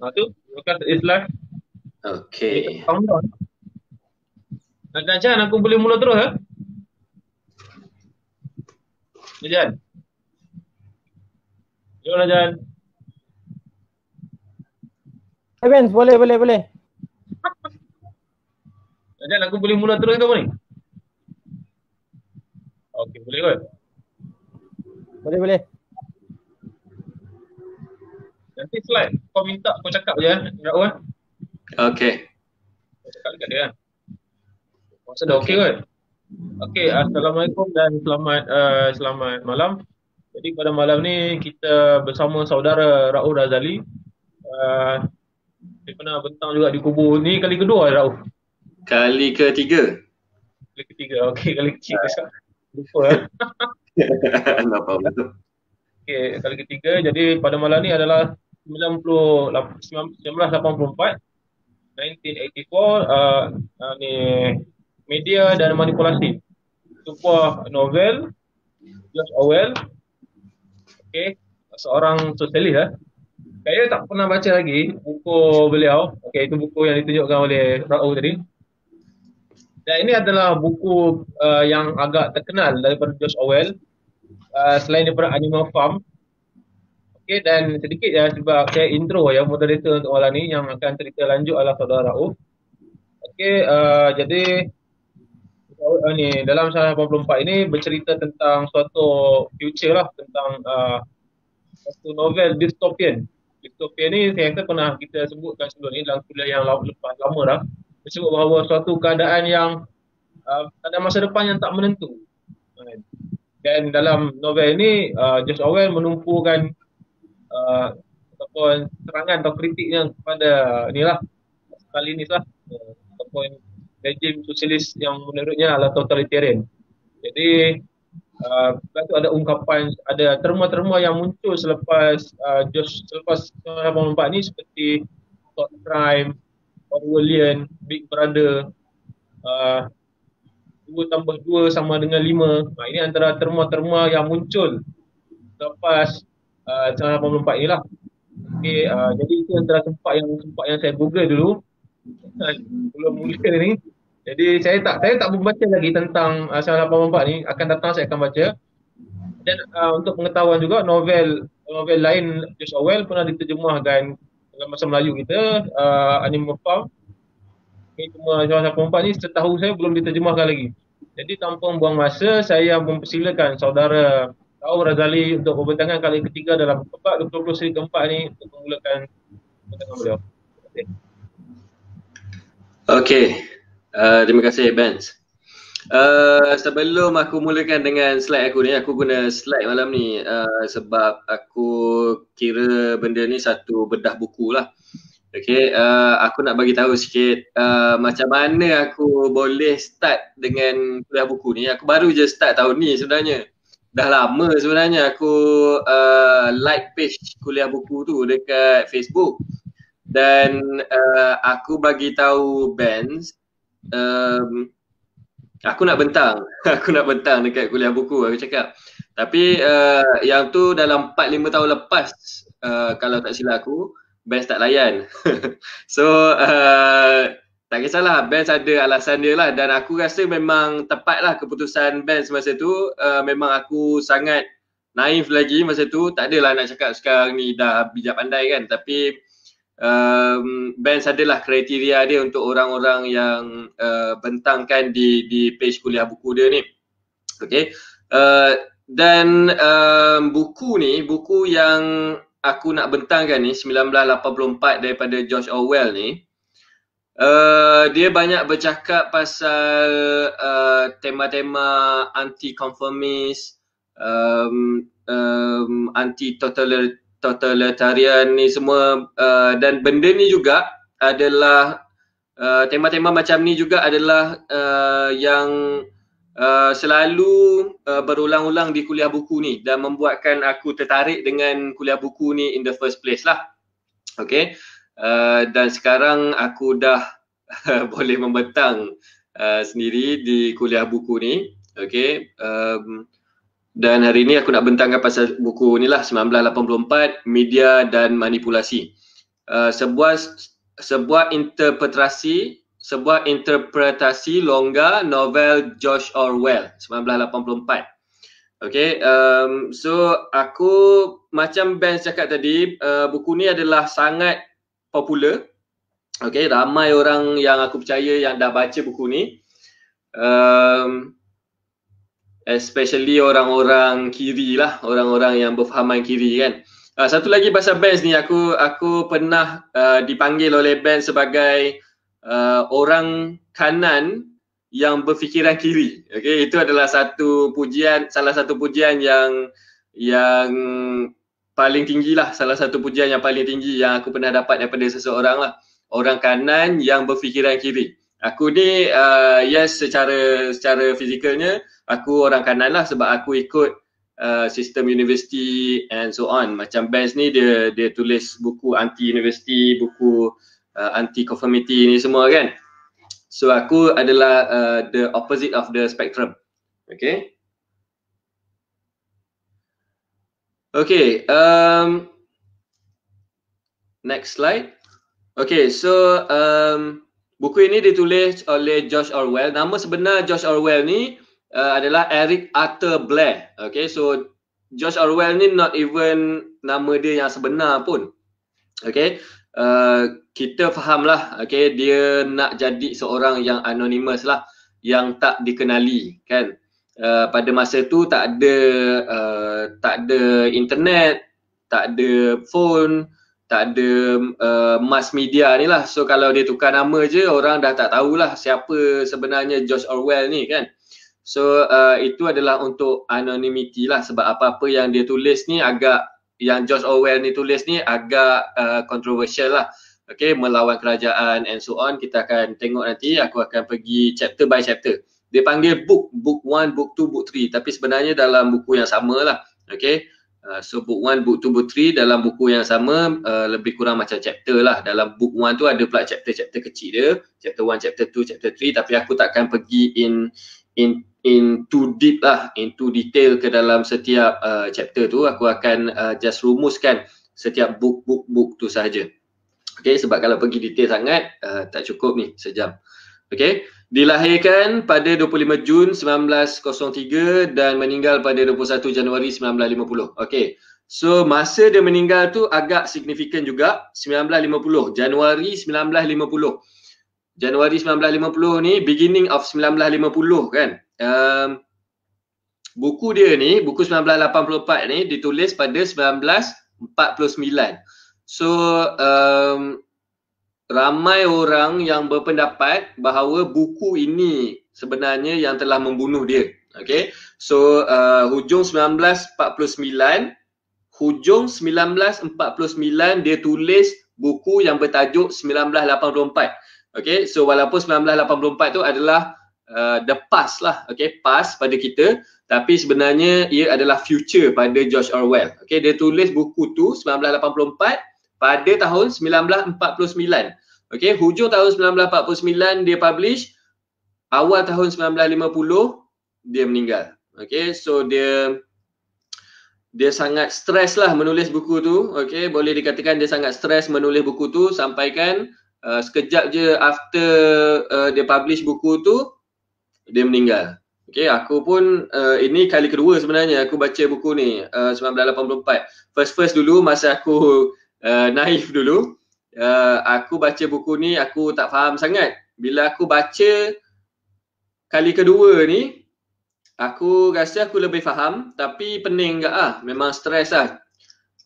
Ha tu bukan islah. Okey. Lah. Nak nak jangan aku boleh mula terus ya? Ha? Eh? Najan. Jom Najan. Lah, hey ben, boleh boleh boleh. Najan aku boleh mula terus ke apa ni? Okey boleh kot. Boleh boleh. Nanti slide kau minta kau cakap je kan. Ya Allah. Eh. Okey. Cakap dekat dia kan. Masa dah okey okay, kan? Okey, assalamualaikum dan selamat uh, selamat malam. Jadi pada malam ni kita bersama saudara Rauf Razali. Uh, dia pernah bentang juga di kubur ni kali kedua eh, Rauf. Kali ketiga. Kali ketiga. Okey, kali ketiga. Ah. Lupa. Kenapa eh. betul? Okey, kali ketiga. Jadi pada malam ni adalah 1984 uh, uh, ni media dan manipulasi sebuah novel George Orwell okey seorang sosialis eh. saya tak pernah baca lagi buku beliau okey itu buku yang ditunjukkan oleh Rao tadi dan ini adalah buku uh, yang agak terkenal daripada George Orwell uh, selain daripada Animal Farm Okay, dan sedikit ya sebab saya intro ya moderator untuk malam ni yang akan cerita lanjut adalah saudara Rauf. Okay, uh, jadi uh, ni, dalam salah 84 ini bercerita tentang suatu future lah tentang uh, satu novel dystopian. Dystopian ni saya rasa pernah kita sebutkan sebelum ni dalam kuliah yang lepas lama dah. Disebut bahawa suatu keadaan yang uh, ada masa depan yang tak menentu. Dan dalam novel ni, uh, George Orwell menumpukan uh, ataupun serangan atau kritiknya kepada inilah kali ni lah uh, ataupun rejim sosialis yang menurutnya adalah totalitarian. Jadi uh, itu ada ungkapan ada terma-terma yang muncul selepas uh, just selepas 1984 ni seperti thought crime, Orwellian, Big Brother, uh, dua tambah dua sama dengan lima. Nah, ini antara terma-terma yang muncul selepas Ah, cara 1984 ni lah. Okay, uh, ah, jadi itu antara tempat yang tempat yang saya google dulu. Ah, belum mula ni. Jadi saya tak saya tak membaca lagi tentang uh, 1984 ni. Akan datang saya akan baca. Dan uh, untuk pengetahuan juga novel novel lain Joyce Orwell pernah diterjemahkan dalam bahasa Melayu kita uh, Animal Farm ini cuma cara Sapa ni setahu saya belum diterjemahkan lagi jadi tanpa membuang masa saya mempersilakan saudara Tahu Razali untuk pembentangan kali ketiga dalam tempat dua puluh seri keempat ni untuk memulakan pembentangan beliau. Okey. Okay. Uh, terima kasih Benz. Uh, sebelum aku mulakan dengan slide aku ni, aku guna slide malam ni uh, sebab aku kira benda ni satu bedah buku lah. Okay, uh, aku nak bagi tahu sikit uh, macam mana aku boleh start dengan kuliah buku ni. Aku baru je start tahun ni sebenarnya dah lama sebenarnya aku uh, like page kuliah buku tu dekat Facebook dan uh, aku bagi tahu bands um, aku nak bentang aku nak bentang dekat kuliah buku aku cakap tapi uh, yang tu dalam 4 5 tahun lepas uh, kalau tak silap aku best tak layan so uh, tak kisahlah Benz ada alasan dia lah dan aku rasa memang tepatlah keputusan Benz masa tu uh, memang aku sangat naif lagi masa tu tak adalah nak cakap sekarang ni dah bijak pandai kan tapi um, Benz adalah kriteria dia untuk orang-orang yang uh, bentangkan di di page kuliah buku dia ni okay. uh, eh, dan um, buku ni buku yang aku nak bentangkan ni 1984 daripada George Orwell ni Eh, dia banyak bercakap pasal uh, tema-tema anti-conformist, um, um, anti-totalitarian ni semua uh, dan benda ni juga adalah uh, tema-tema macam ni juga adalah uh, yang Uh, selalu uh, berulang-ulang di kuliah buku ni dan membuatkan aku tertarik dengan kuliah buku ni in the first place lah. Okay. Eh, dan sekarang aku dah boleh membentang uh, sendiri di kuliah buku ni. Okay. Um, dan hari ini aku nak bentangkan pasal buku ni lah 1984 Media dan Manipulasi. Uh, sebuah sebuah interpretasi sebuah interpretasi longga novel George Orwell 1984. Okay, um, so aku macam Ben cakap tadi, uh, buku ni adalah sangat popular. Okay, ramai orang yang aku percaya yang dah baca buku ni. Um, especially orang-orang kiri lah, orang-orang yang berfahaman kiri kan. Uh, satu lagi pasal Benz ni, aku aku pernah uh, dipanggil oleh Benz sebagai uh, orang kanan yang berfikiran kiri. Okay, itu adalah satu pujian, salah satu pujian yang yang paling tinggi lah salah satu pujian yang paling tinggi yang aku pernah dapat daripada seseorang lah orang kanan yang berfikiran kiri aku ni uh, yes secara secara fizikalnya aku orang kanan lah sebab aku ikut uh, sistem universiti and so on macam Benz ni dia dia tulis buku anti universiti buku uh, anti conformity ni semua kan so aku adalah uh, the opposite of the spectrum okay Okay, um, next slide. Okay, so um, buku ini ditulis oleh George Orwell. Nama sebenar George Orwell ni uh, adalah Eric Arthur Blair. Okay, so George Orwell ni not even nama dia yang sebenar pun. Okay, uh, kita fahamlah. Okay, dia nak jadi seorang yang anonymous lah, yang tak dikenali, kan? uh, pada masa tu tak ada uh, tak ada internet, tak ada phone, tak ada uh, mass media ni lah. So kalau dia tukar nama je orang dah tak tahulah siapa sebenarnya George Orwell ni kan. So uh, itu adalah untuk anonymity lah sebab apa-apa yang dia tulis ni agak yang George Orwell ni tulis ni agak kontroversial uh, lah. Okay, melawan kerajaan and so on. Kita akan tengok nanti. Aku akan pergi chapter by chapter dia panggil book book one book two book three, tapi sebenarnya dalam buku yang samalah okey uh, so book one book two book three dalam buku yang sama uh, lebih kurang macam chapter lah dalam book one tu ada pula chapter-chapter kecil dia chapter one chapter two chapter three, tapi aku takkan pergi in in in too deep lah in too detail ke dalam setiap uh, chapter tu aku akan uh, just rumuskan setiap book book book tu saja okey sebab kalau pergi detail sangat uh, tak cukup ni sejam okey Dilahirkan pada 25 Jun 1903 dan meninggal pada 21 Januari 1950. Okey. So masa dia meninggal tu agak signifikan juga 1950 Januari 1950. Januari 1950 ni beginning of 1950 kan. Um, buku dia ni buku 1984 ni ditulis pada 1949. So um, ramai orang yang berpendapat bahawa buku ini sebenarnya yang telah membunuh dia. Okay. So uh, hujung 1949, hujung 1949 dia tulis buku yang bertajuk 1984. Okay. So walaupun 1984 tu adalah uh, the past lah. Okay. Past pada kita. Tapi sebenarnya ia adalah future pada George Orwell. Okay. Dia tulis buku tu 1984 pada tahun 1949. Okey, hujung tahun 1949 dia publish, awal tahun 1950 dia meninggal. Okey, so dia dia sangat stres lah menulis buku tu. Okey, boleh dikatakan dia sangat stres menulis buku tu sampai kan uh, sekejap je after uh, dia publish buku tu dia meninggal. Okay, aku pun uh, ini kali kedua sebenarnya aku baca buku ni uh, 1984. First first dulu masa aku uh, naif dulu uh, aku baca buku ni aku tak faham sangat bila aku baca kali kedua ni aku rasa aku lebih faham tapi pening enggak ah memang stres ah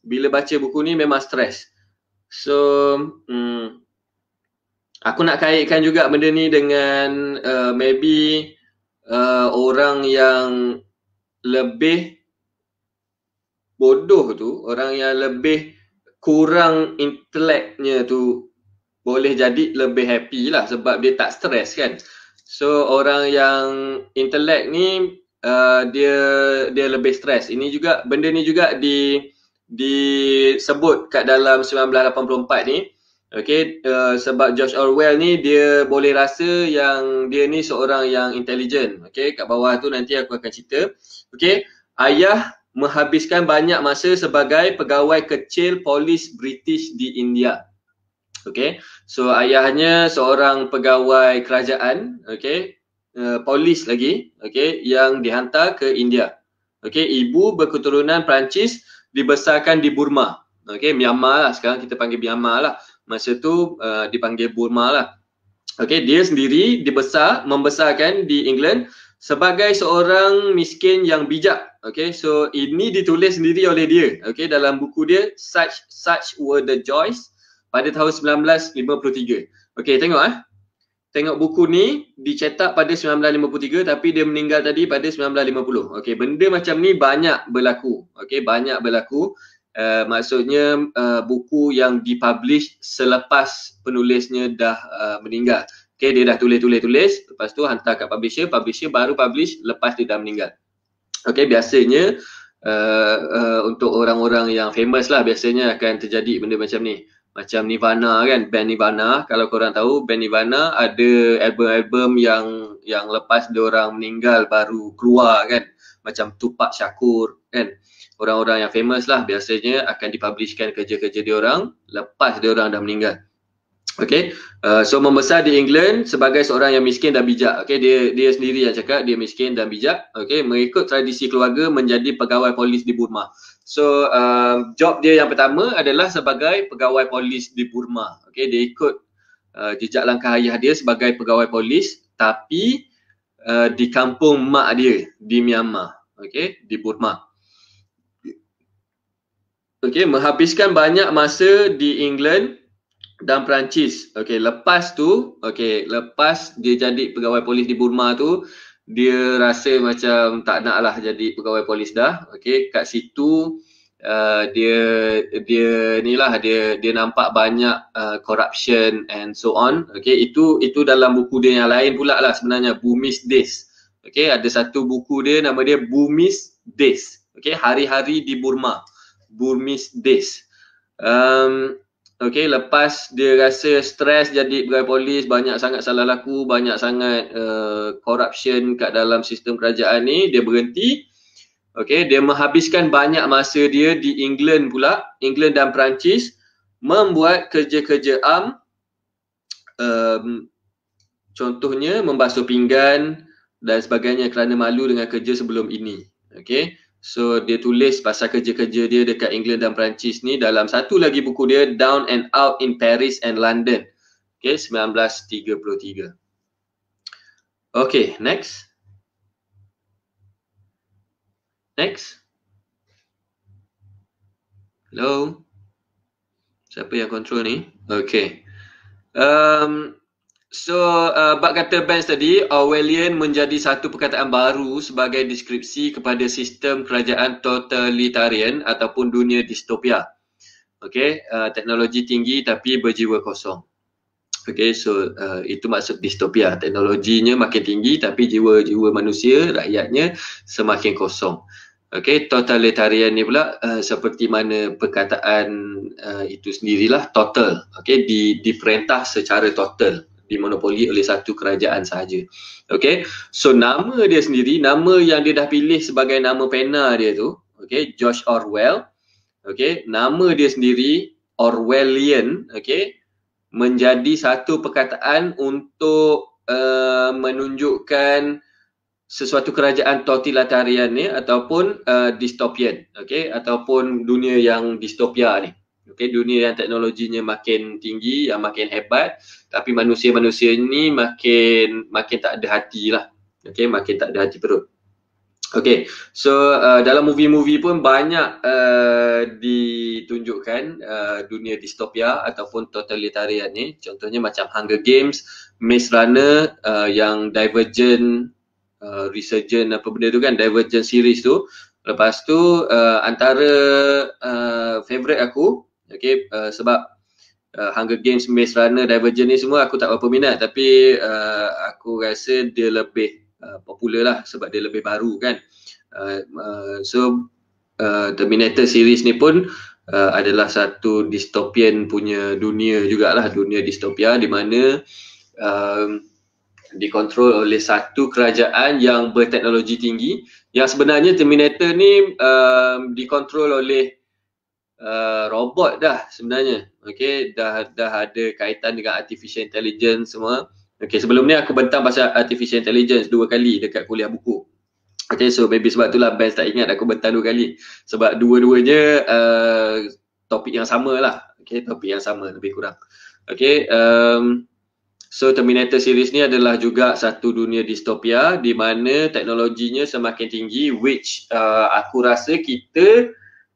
bila baca buku ni memang stres so um, aku nak kaitkan juga benda ni dengan uh, maybe uh, orang yang lebih bodoh tu orang yang lebih kurang inteleknya tu boleh jadi lebih happy lah sebab dia tak stres kan. So orang yang intelek ni uh, dia dia lebih stres. Ini juga benda ni juga di disebut kat dalam 1984 ni. Okay, uh, sebab George Orwell ni dia boleh rasa yang dia ni seorang yang intelligent. Okay, kat bawah tu nanti aku akan cerita. Okay, ayah menghabiskan banyak masa sebagai pegawai kecil polis British di India. Okay, so ayahnya seorang pegawai kerajaan, okay, uh, polis lagi, okay, yang dihantar ke India. Okay, ibu berketurunan Perancis dibesarkan di Burma. Okay, Myanmar lah. Sekarang kita panggil Myanmar lah. Masa tu uh, dipanggil Burma lah. Okay, dia sendiri dibesar, membesarkan di England sebagai seorang miskin yang bijak. Okay, so ini ditulis sendiri oleh dia. Okay, dalam buku dia, Such Such Were The Joys pada tahun 1953. Okay, tengok ah. Tengok buku ni dicetak pada 1953 tapi dia meninggal tadi pada 1950. Okay, benda macam ni banyak berlaku. Okay, banyak berlaku. Uh, maksudnya uh, buku yang dipublish selepas penulisnya dah uh, meninggal. Okay, dia dah tulis-tulis-tulis. Lepas tu hantar kat publisher. Publisher baru publish lepas dia dah meninggal. Okay, biasanya uh, uh, untuk orang-orang yang famous lah biasanya akan terjadi benda macam ni. Macam Nirvana kan, band Nirvana. Kalau korang tahu, band Nirvana ada album-album yang yang lepas orang meninggal baru keluar kan. Macam Tupac Shakur kan. Orang-orang yang famous lah biasanya akan dipublishkan kerja-kerja orang lepas orang dah meninggal. Okay, uh, so membesar di England sebagai seorang yang miskin dan bijak. Okay, dia dia sendiri yang cakap dia miskin dan bijak. Okay, mengikut tradisi keluarga menjadi pegawai polis di Burma. So uh, job dia yang pertama adalah sebagai pegawai polis di Burma. Okay, dia ikut uh, jejak langkah ayah dia sebagai pegawai polis, tapi uh, di kampung mak dia di Myanmar. Okay, di Burma. Okay, menghabiskan banyak masa di England dan Perancis. Okey, lepas tu, okey, lepas dia jadi pegawai polis di Burma tu, dia rasa macam tak nak lah jadi pegawai polis dah. Okey, kat situ uh, dia dia ni lah dia dia nampak banyak uh, corruption and so on. Okey, itu itu dalam buku dia yang lain pula lah sebenarnya Bumis Days. Okey, ada satu buku dia nama dia Bumis Days. Okey, hari-hari di Burma. Burmis Days. Um, Okay, lepas dia rasa stres jadi pegawai polis, banyak sangat salah laku, banyak sangat uh, corruption kat dalam sistem kerajaan ni, dia berhenti. Okay, dia menghabiskan banyak masa dia di England pula, England dan Perancis, membuat kerja-kerja am. Um, contohnya, membasuh pinggan dan sebagainya kerana malu dengan kerja sebelum ini. Okay. So dia tulis pasal kerja-kerja dia dekat England dan Perancis ni dalam satu lagi buku dia Down and Out in Paris and London. Okay, 1933. Okay, next. Next. Hello. Siapa yang control ni? Okay. Um, So, uh, bab kata Benz tadi, Orwellian menjadi satu perkataan baru sebagai deskripsi kepada sistem kerajaan totalitarian ataupun dunia distopia. Okay, uh, teknologi tinggi tapi berjiwa kosong. Okay, so uh, itu maksud distopia. Teknologinya makin tinggi tapi jiwa-jiwa manusia, rakyatnya semakin kosong. Okay, totalitarian ni pula uh, seperti mana perkataan uh, itu sendirilah, total. Okay, di, diperintah secara total dimonopoli oleh satu kerajaan sahaja. Okay, so nama dia sendiri, nama yang dia dah pilih sebagai nama pena dia tu, okay, George Orwell, okay, nama dia sendiri Orwellian, okay, menjadi satu perkataan untuk uh, menunjukkan sesuatu kerajaan totalitarian ni ataupun uh, dystopian, okay, ataupun dunia yang dystopia ni. Okay, dunia yang teknologinya makin tinggi, yang makin hebat tapi manusia-manusia ni makin makin tak ada hati lah. Okay, makin tak ada hati perut. Okay, so uh, dalam movie-movie pun banyak uh, ditunjukkan uh, dunia distopia ataupun totalitarian ni. Contohnya macam Hunger Games, Maze Runner uh, yang Divergent, uh, Resurgent apa benda tu kan, Divergent series tu. Lepas tu uh, antara uh, favorite aku Okay, uh, sebab uh, Hunger Games, Maze Runner, Divergent ni semua aku tak berapa minat tapi uh, aku rasa dia lebih uh, popular lah sebab dia lebih baru kan. Uh, uh, so, uh, Terminator series ni pun uh, adalah satu dystopian punya dunia jugalah, dunia dystopia di mana um, dikontrol oleh satu kerajaan yang berteknologi tinggi yang sebenarnya Terminator ni um, dikontrol oleh uh, robot dah sebenarnya. Okay, dah dah ada kaitan dengan artificial intelligence semua. Okay, sebelum ni aku bentang pasal artificial intelligence dua kali dekat kuliah buku. Okay, so maybe sebab itulah best tak ingat aku bentang dua kali. Sebab dua-duanya uh, topik yang sama lah. Okay, topik yang sama lebih kurang. Okay, um, so Terminator series ni adalah juga satu dunia distopia di mana teknologinya semakin tinggi which uh, aku rasa kita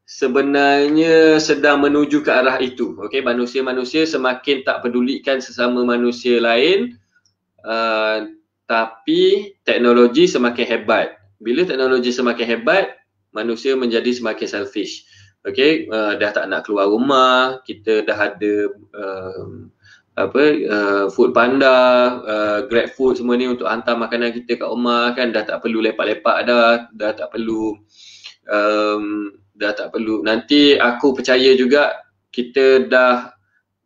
sebenarnya sedang menuju ke arah itu. Okey, manusia-manusia semakin tak pedulikan sesama manusia lain uh, tapi teknologi semakin hebat. Bila teknologi semakin hebat, manusia menjadi semakin selfish. Okey, uh, dah tak nak keluar rumah, kita dah ada uh, apa uh, food panda, uh, grab food semua ni untuk hantar makanan kita kat rumah kan dah tak perlu lepak-lepak dah, dah tak perlu um, dah tak perlu. Nanti aku percaya juga kita dah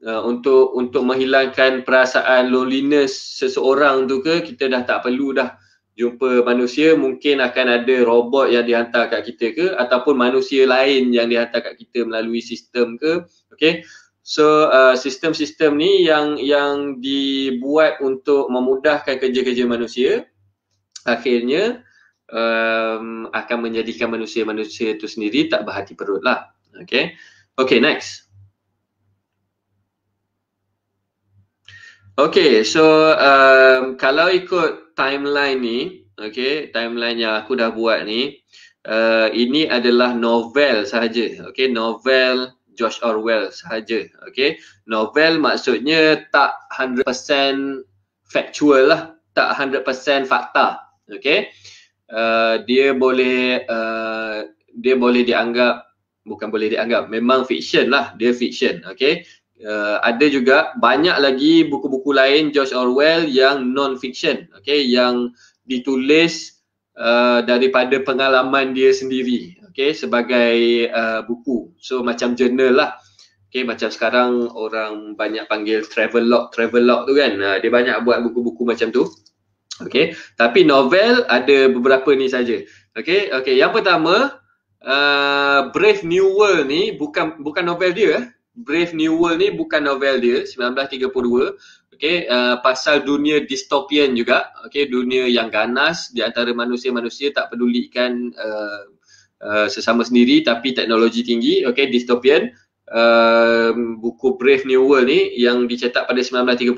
uh, untuk untuk menghilangkan perasaan loneliness seseorang tu ke kita dah tak perlu dah jumpa manusia mungkin akan ada robot yang dihantar kat kita ke ataupun manusia lain yang dihantar kat kita melalui sistem ke Okay. so uh, sistem-sistem ni yang yang dibuat untuk memudahkan kerja-kerja manusia akhirnya um, akan menjadikan manusia-manusia itu sendiri tak berhati perut lah. Okay. Okay, next. Okay, so um, kalau ikut timeline ni, okay, timeline yang aku dah buat ni, uh, ini adalah novel sahaja. Okay, novel George Orwell sahaja. Okay, novel maksudnya tak 100% factual lah. Tak 100% fakta. Okay. Eh, dia boleh uh, dia boleh dianggap bukan boleh dianggap memang fiction lah dia fiction okay uh, ada juga banyak lagi buku-buku lain George Orwell yang non fiction okay yang ditulis uh, daripada pengalaman dia sendiri okay sebagai uh, buku so macam jurnal lah Okay, macam sekarang orang banyak panggil travel log, travel log tu kan. Uh, dia banyak buat buku-buku macam tu. Okay. Tapi novel ada beberapa ni saja. Okay. Okay. Yang pertama, uh, Brave New World ni bukan bukan novel dia. Eh? Brave New World ni bukan novel dia. 1932. Okay. Uh, pasal dunia distopian juga. Okay. Dunia yang ganas di antara manusia-manusia tak pedulikan uh, uh, sesama sendiri tapi teknologi tinggi. Okay. distopian. Um, buku Brave New World ni yang dicetak pada 1932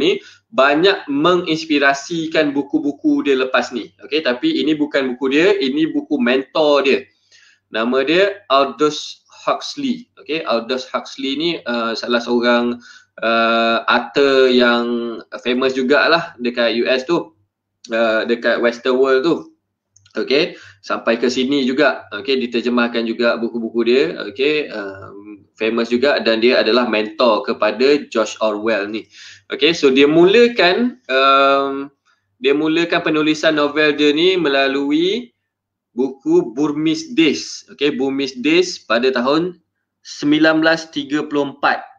ni banyak menginspirasikan buku-buku dia lepas ni. Okay, tapi ini bukan buku dia, ini buku mentor dia. Nama dia Aldous Huxley. Okay, Aldous Huxley ni uh, salah seorang uh, author yang famous jugalah dekat US tu. Uh, dekat Western World tu Okey, sampai ke sini juga. Okey, diterjemahkan juga buku-buku dia. Okey, um, famous juga dan dia adalah mentor kepada George Orwell ni. Okey, so dia mulakan um, dia mulakan penulisan novel dia ni melalui buku Burmese Days. Okey, Burmese Days pada tahun 1934.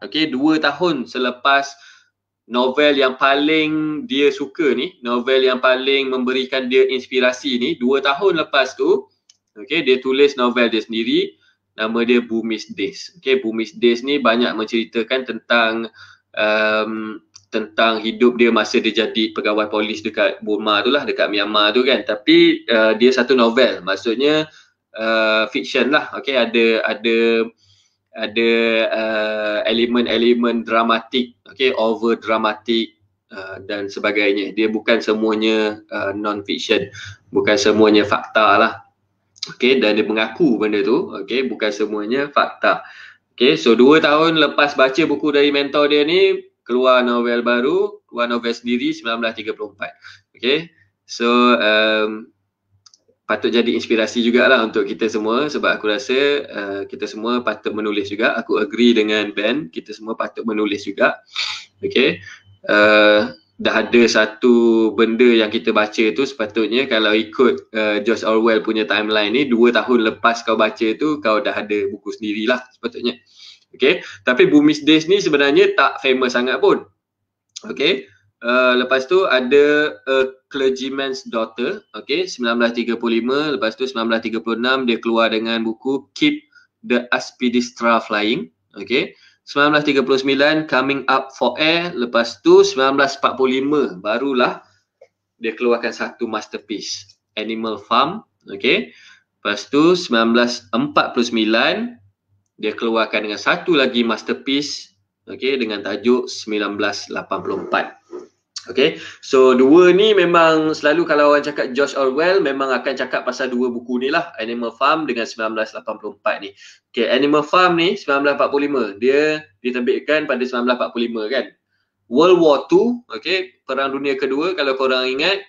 Okey, dua tahun selepas novel yang paling dia suka ni, novel yang paling memberikan dia inspirasi ni, dua tahun lepas tu, okay, dia tulis novel dia sendiri, nama dia Bumis Days. Okay, Bumis Days ni banyak menceritakan tentang um, tentang hidup dia masa dia jadi pegawai polis dekat Burma tu lah, dekat Myanmar tu kan. Tapi uh, dia satu novel, maksudnya uh, fiction lah. Okay, ada ada ada uh, elemen-elemen dramatik okay over dramatik uh, dan sebagainya dia bukan semuanya uh, non fiction bukan semuanya fakta lah okay dan dia mengaku benda tu okay bukan semuanya fakta okay so dua tahun lepas baca buku dari mentor dia ni keluar novel baru keluar novel sendiri 1934 okay so um, patut jadi inspirasi jugalah untuk kita semua sebab aku rasa uh, kita semua patut menulis juga. Aku agree dengan Ben, kita semua patut menulis juga. Okay. Uh, dah ada satu benda yang kita baca tu sepatutnya kalau ikut uh, George Orwell punya timeline ni, dua tahun lepas kau baca tu kau dah ada buku sendirilah sepatutnya. Okay. Tapi bumis Days ni sebenarnya tak famous sangat pun. Okay. Uh, lepas tu ada a clergyman's daughter okay. 1935 lepas tu 1936 dia keluar dengan buku keep the aspidistra flying okay. 1939 coming up for air lepas tu 1945 barulah dia keluarkan satu masterpiece animal farm okay. lepas tu 1949 dia keluarkan dengan satu lagi masterpiece okay, dengan tajuk 1984 Okay, so dua ni memang selalu kalau orang cakap George Orwell memang akan cakap pasal dua buku ni lah Animal Farm dengan 1984 ni. Okay, Animal Farm ni 1945 dia diterbitkan pada 1945 kan. World War II, okay, Perang Dunia Kedua kalau korang ingat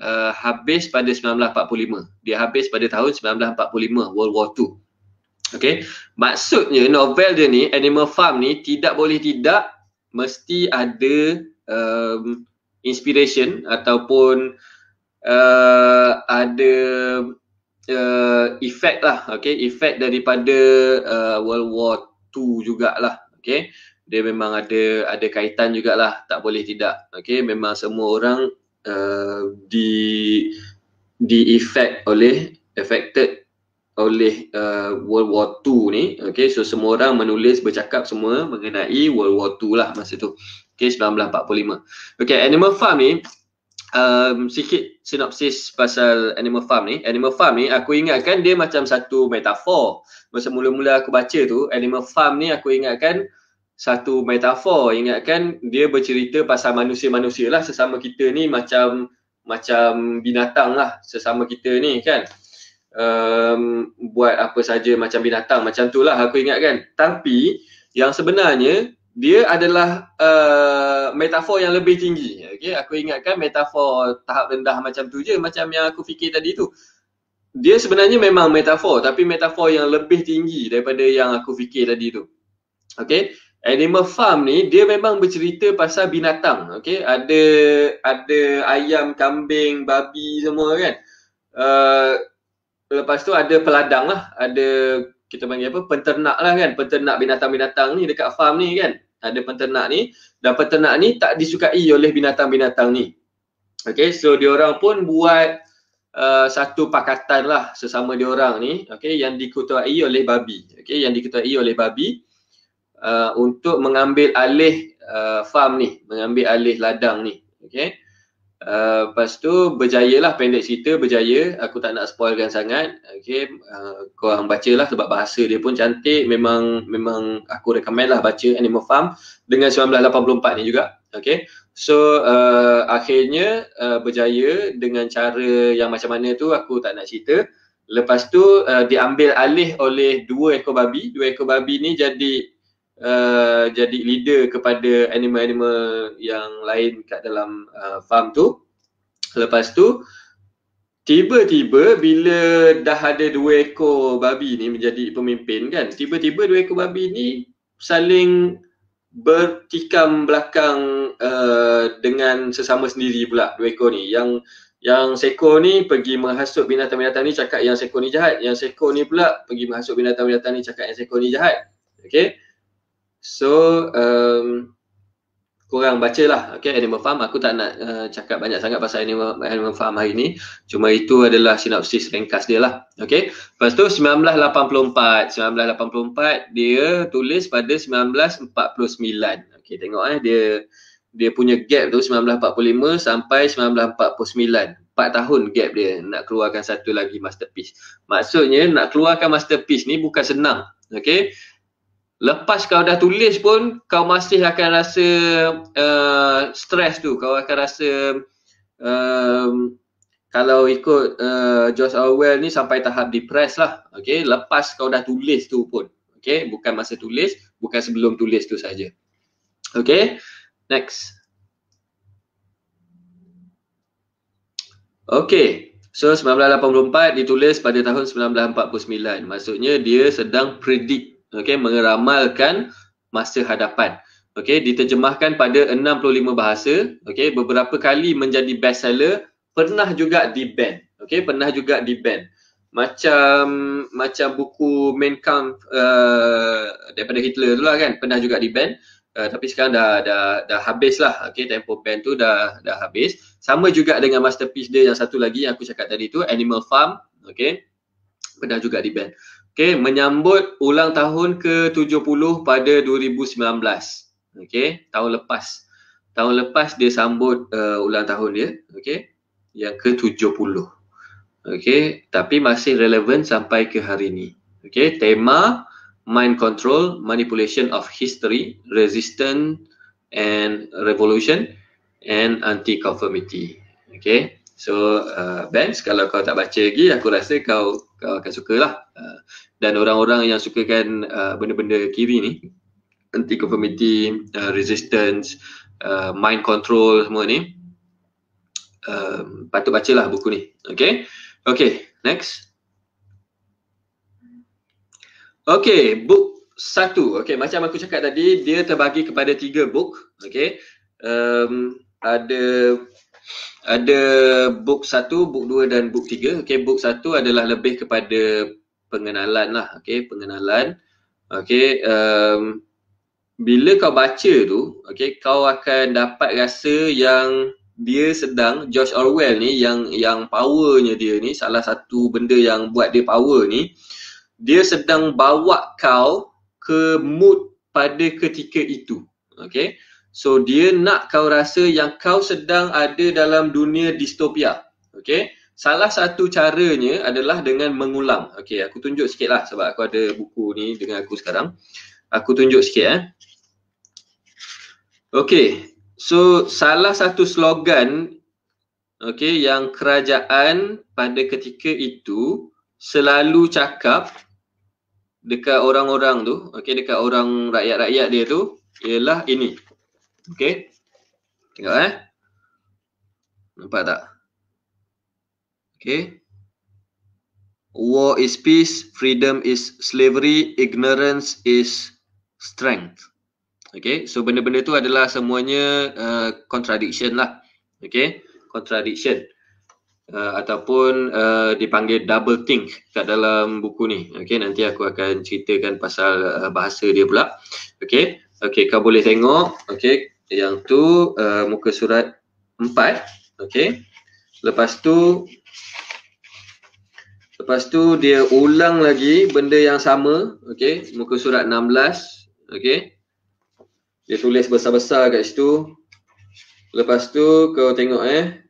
uh, habis pada 1945. Dia habis pada tahun 1945 World War II. Okay, maksudnya novel dia ni Animal Farm ni tidak boleh tidak mesti ada um, inspiration ataupun uh, ada uh, effect lah, okay, effect daripada uh, World War II juga lah okay. Dia memang ada ada kaitan juga lah tak boleh tidak, okay. Memang semua orang uh, di di effect oleh affected oleh uh, World War II ni, okay. So semua orang menulis bercakap semua mengenai World War II lah masa tu, okay, 1945. Okay, Animal Farm ni, um, sikit sinopsis pasal Animal Farm ni. Animal Farm ni, aku ingatkan dia macam satu metafor. Masa mula-mula aku baca tu, Animal Farm ni aku ingatkan satu metafor. Ingatkan dia bercerita pasal manusia-manusia lah. Sesama kita ni macam macam binatang lah. Sesama kita ni kan. Um, buat apa saja macam binatang. Macam tu lah aku ingatkan. Tapi yang sebenarnya dia adalah uh, metafor yang lebih tinggi. Okay? Aku ingatkan metafor tahap rendah macam tu je, macam yang aku fikir tadi tu. Dia sebenarnya memang metafor, tapi metafor yang lebih tinggi daripada yang aku fikir tadi tu. Okay? Animal Farm ni, dia memang bercerita pasal binatang. Okay? Ada ada ayam, kambing, babi semua kan. Uh, lepas tu ada peladang lah, ada kita panggil apa, penternak lah kan, penternak binatang-binatang ni dekat farm ni kan ada peternak ni dan peternak ni tak disukai oleh binatang-binatang ni. Okay, so diorang pun buat uh, satu pakatan lah sesama diorang ni okay, yang diketuai oleh babi. Okay, yang diketuai oleh babi uh, untuk mengambil alih uh, farm ni, mengambil alih ladang ni. Okay, Uh, lepas tu berjaya lah pendek cerita berjaya aku tak nak spoilkan sangat okay. Uh, korang baca lah sebab bahasa dia pun cantik memang memang aku recommend lah baca Animal Farm dengan 1984 ni juga okay. so uh, akhirnya uh, berjaya dengan cara yang macam mana tu aku tak nak cerita lepas tu uh, diambil alih oleh dua ekor babi dua ekor babi ni jadi uh, jadi leader kepada animal-animal yang lain kat dalam uh, farm tu. Lepas tu tiba-tiba bila dah ada dua ekor babi ni menjadi pemimpin kan, tiba-tiba dua ekor babi ni saling bertikam belakang uh, dengan sesama sendiri pula dua ekor ni yang yang seko ni pergi menghasut binatang-binatang ni cakap yang seko ni jahat yang seko ni pula pergi menghasut binatang-binatang ni cakap yang seko ni jahat okey So um, Korang baca lah okay, Animal Farm Aku tak nak uh, cakap banyak sangat pasal Animal, Animal Farm hari ni Cuma itu adalah sinopsis ringkas dia lah Okay Lepas tu 1984 1984 dia tulis pada 1949 Okay tengok eh dia dia punya gap tu 1945 sampai 1949. 4 tahun gap dia nak keluarkan satu lagi masterpiece. Maksudnya nak keluarkan masterpiece ni bukan senang. Okay lepas kau dah tulis pun kau masih akan rasa uh, stress tu kau akan rasa um, kalau ikut uh, George Orwell ni sampai tahap depres lah okay lepas kau dah tulis tu pun okay bukan masa tulis bukan sebelum tulis tu saja okay next okay So 1984 ditulis pada tahun 1949. Maksudnya dia sedang predict okey mengeramalkan masa hadapan okey diterjemahkan pada 65 bahasa okey beberapa kali menjadi best seller pernah juga di ban okey pernah juga di ban macam macam buku Mein Kampf uh, daripada Hitler tu lah kan pernah juga di ban uh, tapi sekarang dah dah dah habis lah okey tempo ban tu dah dah habis sama juga dengan masterpiece dia yang satu lagi yang aku cakap tadi tu Animal Farm okey pernah juga di ban Okay, menyambut ulang tahun ke-70 pada 2019. Okay, tahun lepas. Tahun lepas dia sambut uh, ulang tahun dia. Okay, yang ke-70. Okay, tapi masih relevan sampai ke hari ini. Okay, tema Mind Control, Manipulation of History, Resistance and Revolution and Anti-Conformity. Okay, so uh, Benz kalau kau tak baca lagi aku rasa kau kau akan sukalah. Uh, dan orang-orang yang sukakan uh, benda-benda kiri ni anti conformity uh, resistance uh, mind control semua ni uh, patut lah buku ni Okay, okay next Okay book satu Okay macam aku cakap tadi dia terbagi kepada tiga book Okay, um, ada ada book satu, book dua dan book tiga. Okay, book satu adalah lebih kepada pengenalan lah okay. pengenalan okay. um, bila kau baca tu okay, kau akan dapat rasa yang dia sedang George Orwell ni yang yang powernya dia ni salah satu benda yang buat dia power ni dia sedang bawa kau ke mood pada ketika itu okay. so dia nak kau rasa yang kau sedang ada dalam dunia distopia okay. Salah satu caranya adalah dengan mengulang. Okey, aku tunjuk sikit lah sebab aku ada buku ni dengan aku sekarang. Aku tunjuk sikit eh. Okey, so salah satu slogan okay, yang kerajaan pada ketika itu selalu cakap dekat orang-orang tu, okay, dekat orang rakyat-rakyat dia tu ialah ini. Okey. Tengok eh. Nampak tak? Okay. War is peace. Freedom is slavery. Ignorance is strength. Okay. So, benda-benda tu adalah semuanya uh, contradiction lah. Okay. Contradiction. Uh, ataupun uh, dipanggil double think kat dalam buku ni. Okay. Nanti aku akan ceritakan pasal uh, bahasa dia pula. Okay. Okay. Kau boleh tengok. Okay. Yang tu uh, muka surat empat. Okay. Lepas tu Lepas tu dia ulang lagi benda yang sama. Okay. Muka surat 16. Okay. Dia tulis besar-besar kat situ. Lepas tu kau tengok eh.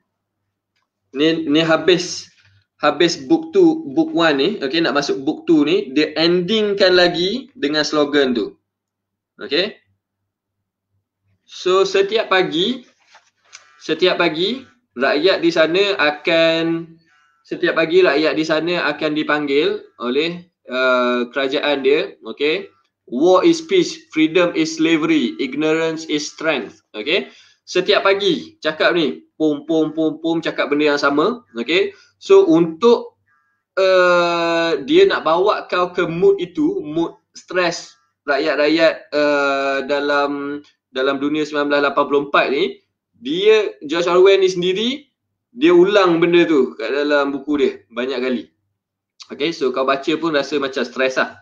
Ni, ni habis. Habis book 2, book 1 ni. Okay. Nak masuk book 2 ni. Dia endingkan lagi dengan slogan tu. Okay. So setiap pagi. Setiap pagi rakyat di sana akan setiap pagi rakyat di sana akan dipanggil oleh uh, kerajaan dia okey war is peace freedom is slavery ignorance is strength okey setiap pagi cakap ni pum pum pum pum cakap benda yang sama okey so untuk uh, dia nak bawa kau ke mood itu mood stress rakyat-rakyat uh, dalam dalam dunia 1984 ni dia George Orwell ni sendiri dia ulang benda tu kat dalam buku dia banyak kali. Okay, so kau baca pun rasa macam stres lah.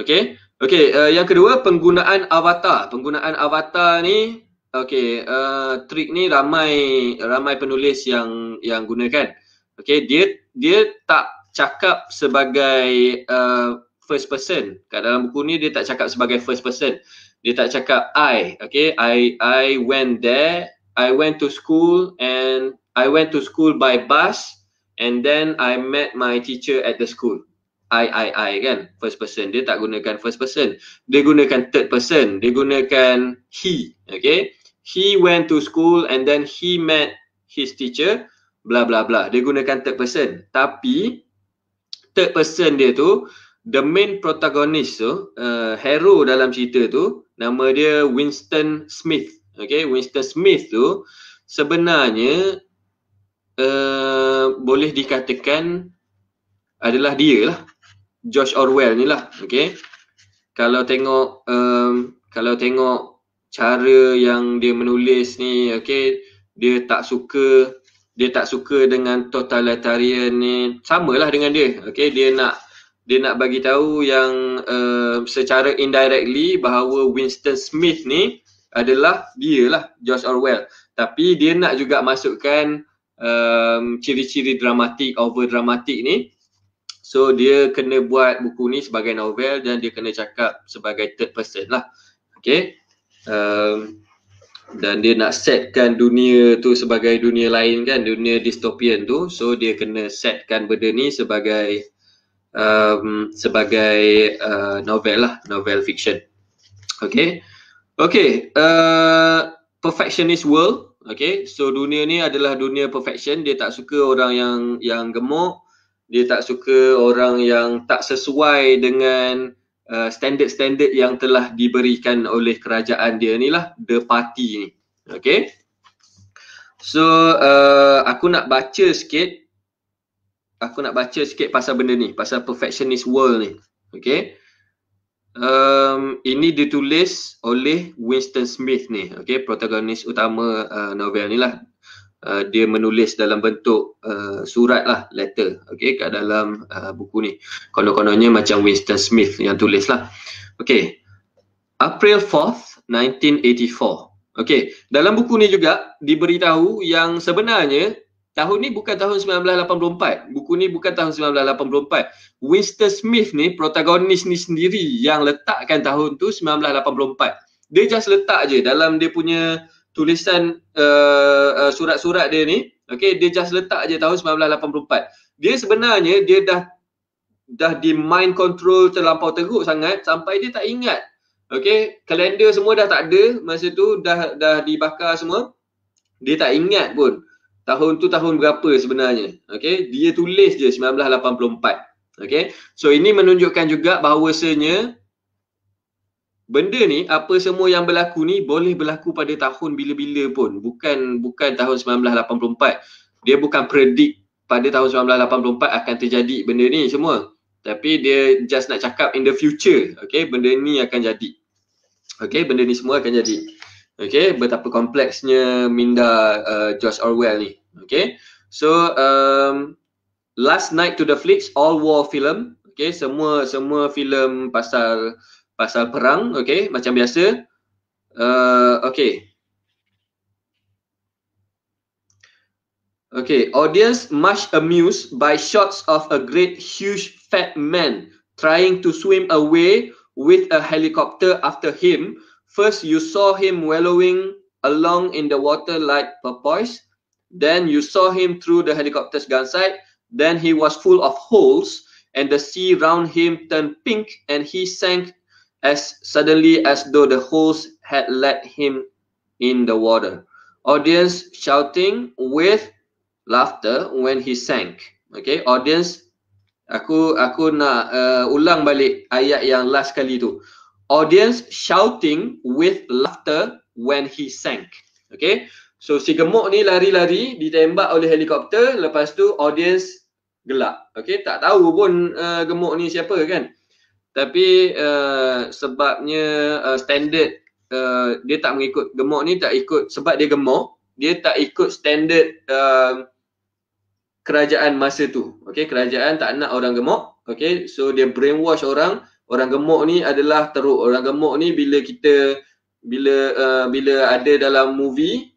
Okay, okay uh, yang kedua penggunaan avatar. Penggunaan avatar ni okay uh, trik ni ramai ramai penulis yang yang gunakan. Okay, dia dia tak cakap sebagai uh, first person. Kat dalam buku ni dia tak cakap sebagai first person. Dia tak cakap I, okay? I I went there I went to school and I went to school by bus and then I met my teacher at the school. I, I, I kan, first person. Dia tak gunakan first person. Dia gunakan third person. Dia gunakan he, okay. He went to school and then he met his teacher, blah blah blah. Dia gunakan third person. Tapi third person dia tu, the main protagonist tu, uh, hero dalam cerita tu, nama dia Winston Smith. Okay, Winston Smith tu sebenarnya uh, boleh dikatakan adalah dia lah. George Orwell ni lah. Okay. Kalau tengok um, kalau tengok cara yang dia menulis ni, okay, dia tak suka dia tak suka dengan totalitarian ni sama lah dengan dia. Okay, dia nak dia nak bagi tahu yang uh, secara indirectly bahawa Winston Smith ni adalah dia lah George Orwell tapi dia nak juga masukkan um, ciri-ciri dramatik over dramatik ni so dia kena buat buku ni sebagai novel dan dia kena cakap sebagai third person lah okay um, dan dia nak setkan dunia tu sebagai dunia lain kan dunia dystopian tu so dia kena setkan benda ni sebagai um, sebagai uh, novel lah novel fiction okay Okay, uh, perfectionist world. Okay, so dunia ni adalah dunia perfection. Dia tak suka orang yang yang gemuk. Dia tak suka orang yang tak sesuai dengan uh, standard-standard yang telah diberikan oleh kerajaan dia ni lah, the party ni. Okay. So, uh, aku nak baca sikit. Aku nak baca sikit pasal benda ni, pasal perfectionist world ni. Okay. Um, ini ditulis oleh Winston Smith ni, okay, protagonis utama uh, novel ni lah. Uh, dia menulis dalam bentuk uh, surat lah, letter, okay, kat dalam uh, buku ni. Konon-kononnya macam Winston Smith yang tulis lah. Okay, April 4th, 1984. Okay, dalam buku ni juga diberitahu yang sebenarnya Tahun ni bukan tahun 1984. Buku ni bukan tahun 1984. Winston Smith ni, protagonis ni sendiri yang letakkan tahun tu 1984. Dia just letak je dalam dia punya tulisan uh, uh, surat-surat dia ni. Okay, dia just letak je tahun 1984. Dia sebenarnya dia dah dah di mind control terlampau teruk sangat sampai dia tak ingat. Okay, kalender semua dah tak ada masa tu dah dah dibakar semua. Dia tak ingat pun tahun tu tahun berapa sebenarnya. Okay. Dia tulis je 1984. Okay. So ini menunjukkan juga bahawasanya benda ni apa semua yang berlaku ni boleh berlaku pada tahun bila-bila pun. Bukan bukan tahun 1984. Dia bukan predict pada tahun 1984 akan terjadi benda ni semua. Tapi dia just nak cakap in the future. Okay. Benda ni akan jadi. Okay. Benda ni semua akan jadi. Okay, betapa kompleksnya minda uh, George Orwell ni. Okay, so um, last night to the flicks all war film. Okay, semua semua film pasal pasal perang. Okay, macam biasa. Uh, okay. Okay, audience much amused by shots of a great huge fat man trying to swim away with a helicopter after him. First, you saw him wallowing along in the water like porpoise then you saw him through the helicopter's gun sight then he was full of holes and the sea round him turned pink and he sank as suddenly as though the holes had let him in the water audience shouting with laughter when he sank okay audience aku aku nak uh, ulang balik ayat yang last kali tu audience shouting with laughter when he sank okay So si gemuk ni lari-lari ditembak oleh helikopter lepas tu audience gelak. Okay tak tahu pun uh, gemuk ni siapa kan. Tapi uh, sebabnya uh, standard uh, dia tak mengikut gemuk ni tak ikut sebab dia gemuk dia tak ikut standard uh, kerajaan masa tu. Okay kerajaan tak nak orang gemuk. Okay so dia brainwash orang orang gemuk ni adalah teruk. Orang gemuk ni bila kita bila uh, bila ada dalam movie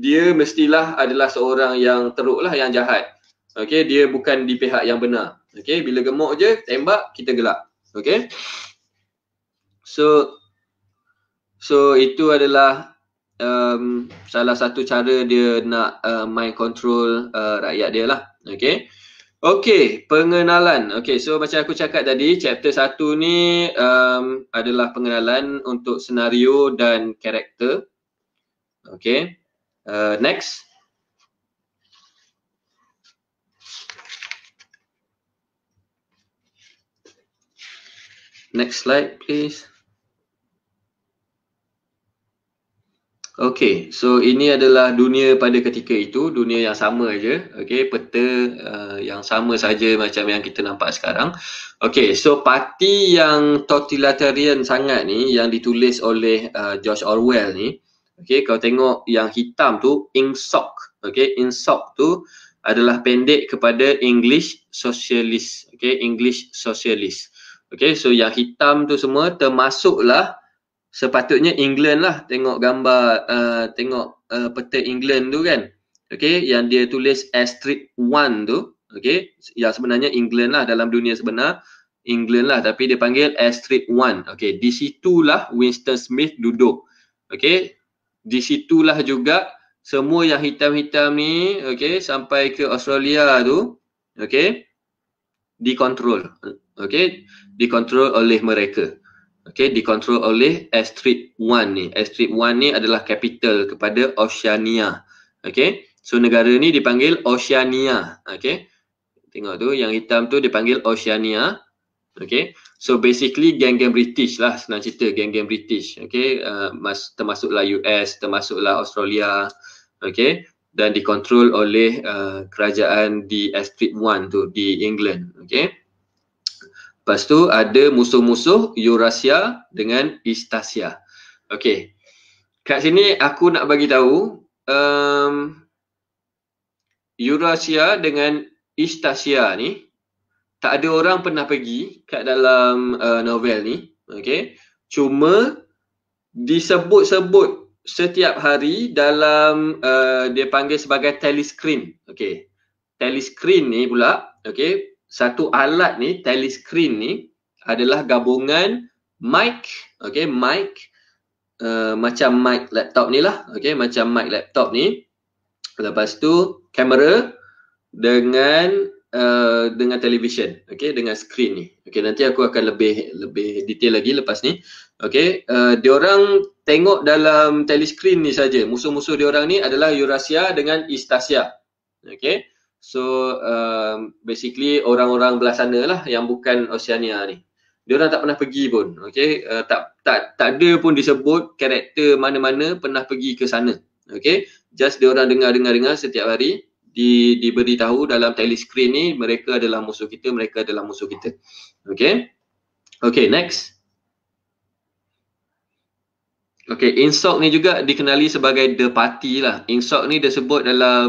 dia mestilah adalah seorang yang teruk lah, yang jahat. Okay, dia bukan di pihak yang benar. Okay, bila gemuk je, tembak, kita gelak. Okay. So, so itu adalah um, salah satu cara dia nak uh, mind control uh, rakyat dia lah. Okay. Okay, pengenalan. Okay, so macam aku cakap tadi, chapter satu ni um, adalah pengenalan untuk senario dan karakter. Okay. Uh, next. Next slide, please. Okay, so ini adalah dunia pada ketika itu, dunia yang sama aja, okay, peta uh, yang sama saja macam yang kita nampak sekarang. Okay, so parti yang totalitarian sangat ni, yang ditulis oleh uh, George Orwell ni, Okey, kau tengok yang hitam tu insock. Okey, insock tu adalah pendek kepada English socialist. Okey, English socialist. Okey, so yang hitam tu semua termasuklah sepatutnya England lah. Tengok gambar uh, tengok uh, peta England tu kan. Okey, yang dia tulis asterisk 1 tu, okey, yang sebenarnya England lah dalam dunia sebenar. England lah tapi dia panggil Asterisk 1. Okey, di situlah Winston Smith duduk. Okey, di situlah juga semua yang hitam-hitam ni okey sampai ke Australia tu okey dikontrol okey dikontrol oleh mereka okey dikontrol oleh Airstrip 1 ni Airstrip 1 ni adalah capital kepada Oceania okey so negara ni dipanggil Oceania okey tengok tu yang hitam tu dipanggil Oceania okey So basically geng-geng British lah senang cerita geng-geng British. Okay, uh, mas- termasuklah US, termasuklah Australia. Okay, dan dikontrol oleh uh, kerajaan di Street One tu di England. Okay. Lepas tu ada musuh-musuh Eurasia dengan East Asia. Okay. Kat sini aku nak bagi tahu um, Eurasia dengan East Asia ni tak ada orang pernah pergi kat dalam uh, novel ni okey cuma disebut-sebut setiap hari dalam uh, dia panggil sebagai telescreen okey telescreen ni pula okey satu alat ni telescreen ni adalah gabungan mic okey mic uh, macam mic laptop ni lah okey macam mic laptop ni lepas tu kamera dengan uh, dengan televisyen, okay, dengan skrin ni. Okay, nanti aku akan lebih lebih detail lagi lepas ni. Okay, uh, orang tengok dalam telescreen ni saja. Musuh-musuh dia orang ni adalah Eurasia dengan East Asia. Okay, so uh, basically orang-orang belah sana lah yang bukan Oceania ni. Dia orang tak pernah pergi pun, okay. Uh, tak, tak, tak ada pun disebut karakter mana-mana pernah pergi ke sana. Okay, just diorang dengar-dengar-dengar setiap hari di diberitahu dalam teleskrin ni mereka adalah musuh kita mereka adalah musuh kita okay? Okay next Okay Insok ni juga dikenali sebagai the party lah Insok ni disebut dalam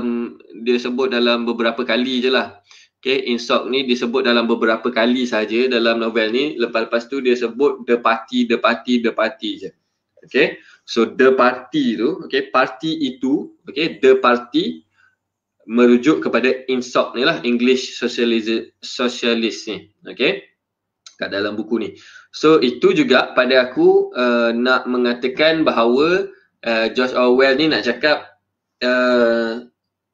disebut dalam beberapa kali je lah Okay, Insok ni disebut dalam beberapa kali saja dalam novel ni. Lepas-lepas tu dia sebut the party, the party, the party je. Okay, so the party tu, okay, party itu, okay, the party merujuk kepada INSOC ni lah English Socialist, Socialist ni okay kat dalam buku ni so itu juga pada aku uh, nak mengatakan bahawa uh, George Orwell ni nak cakap uh,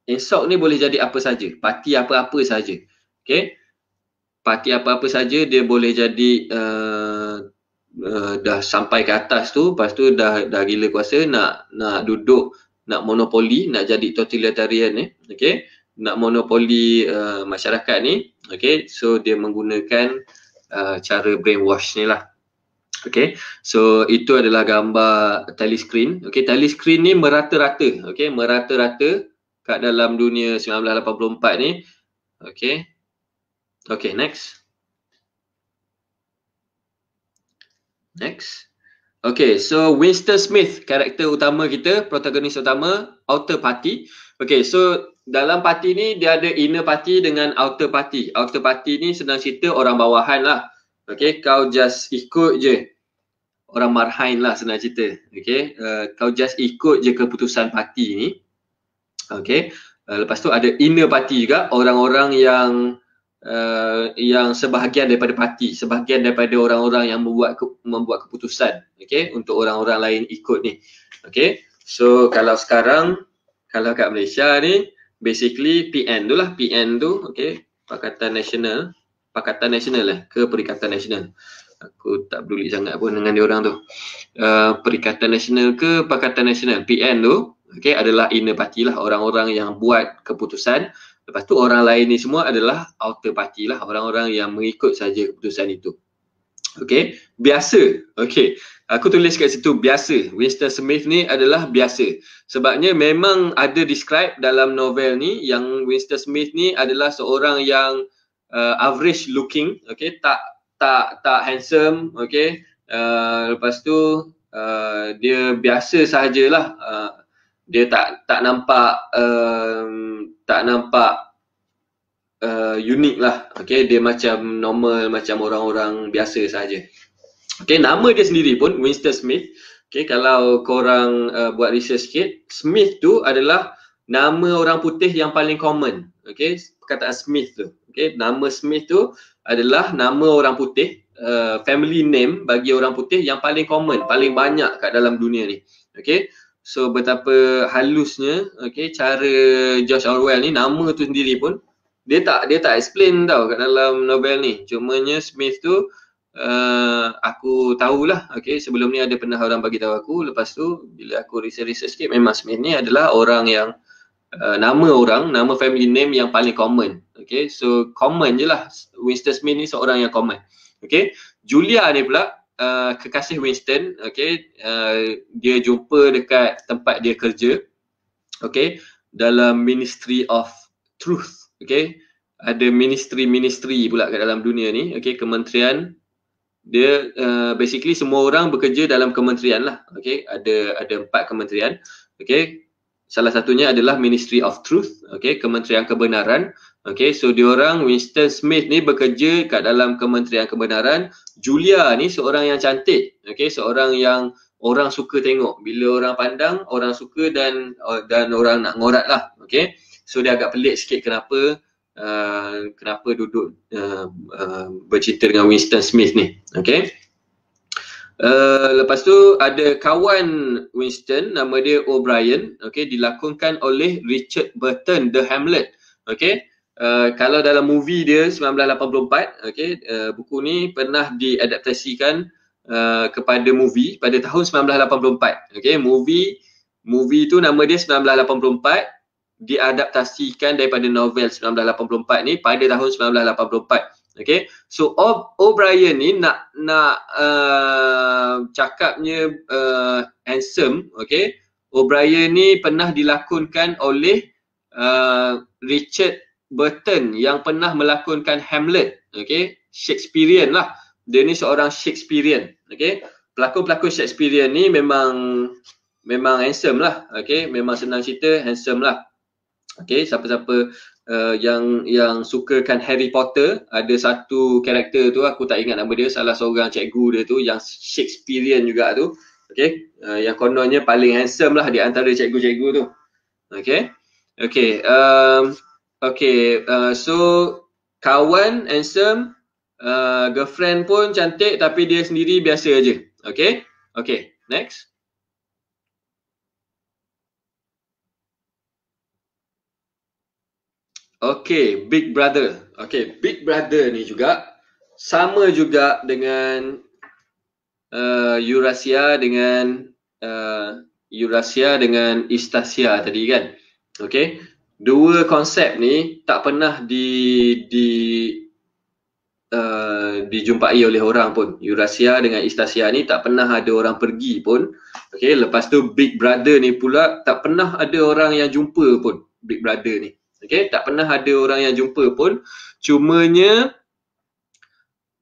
INSOC ni boleh jadi apa saja parti apa-apa saja okay parti apa-apa saja dia boleh jadi uh, Uh, dah sampai ke atas tu lepas tu dah dah gila kuasa nak nak duduk nak monopoli, nak jadi totalitarian ni, eh, okay, nak monopoli uh, masyarakat ni, okay, so dia menggunakan uh, cara brainwash ni lah. Okay, so itu adalah gambar tali telescreen. Okay, telescreen ni merata-rata, okay, merata-rata kat dalam dunia 1984 ni. Okay, okay, next. Next. Okay, so Winston Smith, karakter utama kita, protagonis utama, outer party. Okay, so dalam parti ni dia ada inner party dengan outer party. Outer party ni senang cerita orang bawahan lah. Okay, kau just ikut je. Orang marhain lah senang cerita. Okay, uh, kau just ikut je keputusan parti ni. Okay, uh, lepas tu ada inner party juga, orang-orang yang Eh, yang sebahagian daripada parti, sebahagian daripada orang-orang yang membuat ke, membuat keputusan, okey, untuk orang-orang lain ikut ni. Okey. So kalau sekarang kalau kat Malaysia ni basically PN tu lah, PN tu, okey, Pakatan Nasional, Pakatan Nasional lah, ke Perikatan Nasional. Aku tak peduli sangat pun dengan dia orang tu. Uh, Perikatan Nasional ke Pakatan Nasional, PN tu, okey, adalah inner party lah orang-orang yang buat keputusan Lepas tu orang lain ni semua adalah outer party lah, orang-orang yang mengikut saja keputusan itu. Okay, biasa. Okay, aku tulis kat situ biasa. Winston Smith ni adalah biasa. Sebabnya memang ada describe dalam novel ni yang Winston Smith ni adalah seorang yang uh, average looking. Okay, tak tak tak handsome. Okay, uh, lepas tu uh, dia biasa sahajalah. Uh, dia tak tak nampak um, tak nampak uh, unik lah. Okay, dia macam normal macam orang-orang biasa saja. Okay, nama dia sendiri pun Winston Smith. Okay, kalau korang uh, buat research sikit, Smith tu adalah nama orang putih yang paling common. Okay, perkataan Smith tu. Okay, nama Smith tu adalah nama orang putih, uh, family name bagi orang putih yang paling common, paling banyak kat dalam dunia ni. Okay, So betapa halusnya okay, cara George Orwell ni nama tu sendiri pun dia tak dia tak explain tau kat dalam novel ni. Cumanya Smith tu uh, aku tahulah okay, sebelum ni ada pernah orang bagi tahu aku lepas tu bila aku research-research sikit memang Smith ni adalah orang yang Uh, nama orang, nama family name yang paling common. Okay, so common je lah. Winston Smith ni seorang yang common. Okay, Julia ni pula uh, kekasih Winston, okay, uh, dia jumpa dekat tempat dia kerja, okay, dalam Ministry of Truth, okay, ada ministry-ministry pula kat dalam dunia ni, okay, kementerian dia uh, basically semua orang bekerja dalam kementerian lah, okay, ada ada empat kementerian, okay, salah satunya adalah Ministry of Truth, okay, Kementerian Kebenaran. Okay, so diorang Winston Smith ni bekerja kat dalam Kementerian Kebenaran. Julia ni seorang yang cantik, okay, seorang yang orang suka tengok. Bila orang pandang, orang suka dan uh, dan orang nak ngorat lah, okay. So dia agak pelik sikit kenapa uh, kenapa duduk uh, uh, bercerita dengan Winston Smith ni, okay. Eh, lepas tu ada kawan Winston nama dia O'Brien Okay, dilakonkan oleh Richard Burton The Hamlet Okay, uh, eh, kalau dalam movie dia 1984 Okay, uh, buku ni pernah diadaptasikan uh, kepada movie pada tahun 1984 Okay, movie movie tu nama dia 1984 diadaptasikan daripada novel 1984 ni pada tahun 1984. Okay. So O'Brien ni nak nak uh, cakapnya uh, handsome. Okay. O'Brien ni pernah dilakonkan oleh uh, Richard Burton yang pernah melakonkan Hamlet. Okay. Shakespearean lah. Dia ni seorang Shakespearean. Okay. Pelakon-pelakon Shakespearean ni memang memang handsome lah. Okay. Memang senang cerita handsome lah. Okay. Siapa-siapa uh, yang yang sukakan Harry Potter ada satu karakter tu aku tak ingat nama dia salah seorang cikgu dia tu yang Shakespearean juga tu okey uh, yang kononnya paling handsome lah di antara cikgu-cikgu tu okey okey um okey uh, so kawan handsome uh, girlfriend pun cantik tapi dia sendiri biasa aje okey okey next Okay, Big Brother. Okay, Big Brother ni juga sama juga dengan uh, Eurasia dengan uh, Eurasia dengan Istasia tadi kan. Okay, dua konsep ni tak pernah di di uh, dijumpai oleh orang pun. Eurasia dengan Istasia ni tak pernah ada orang pergi pun. Okay, lepas tu Big Brother ni pula tak pernah ada orang yang jumpa pun Big Brother ni. Okay, tak pernah ada orang yang jumpa pun. Cumanya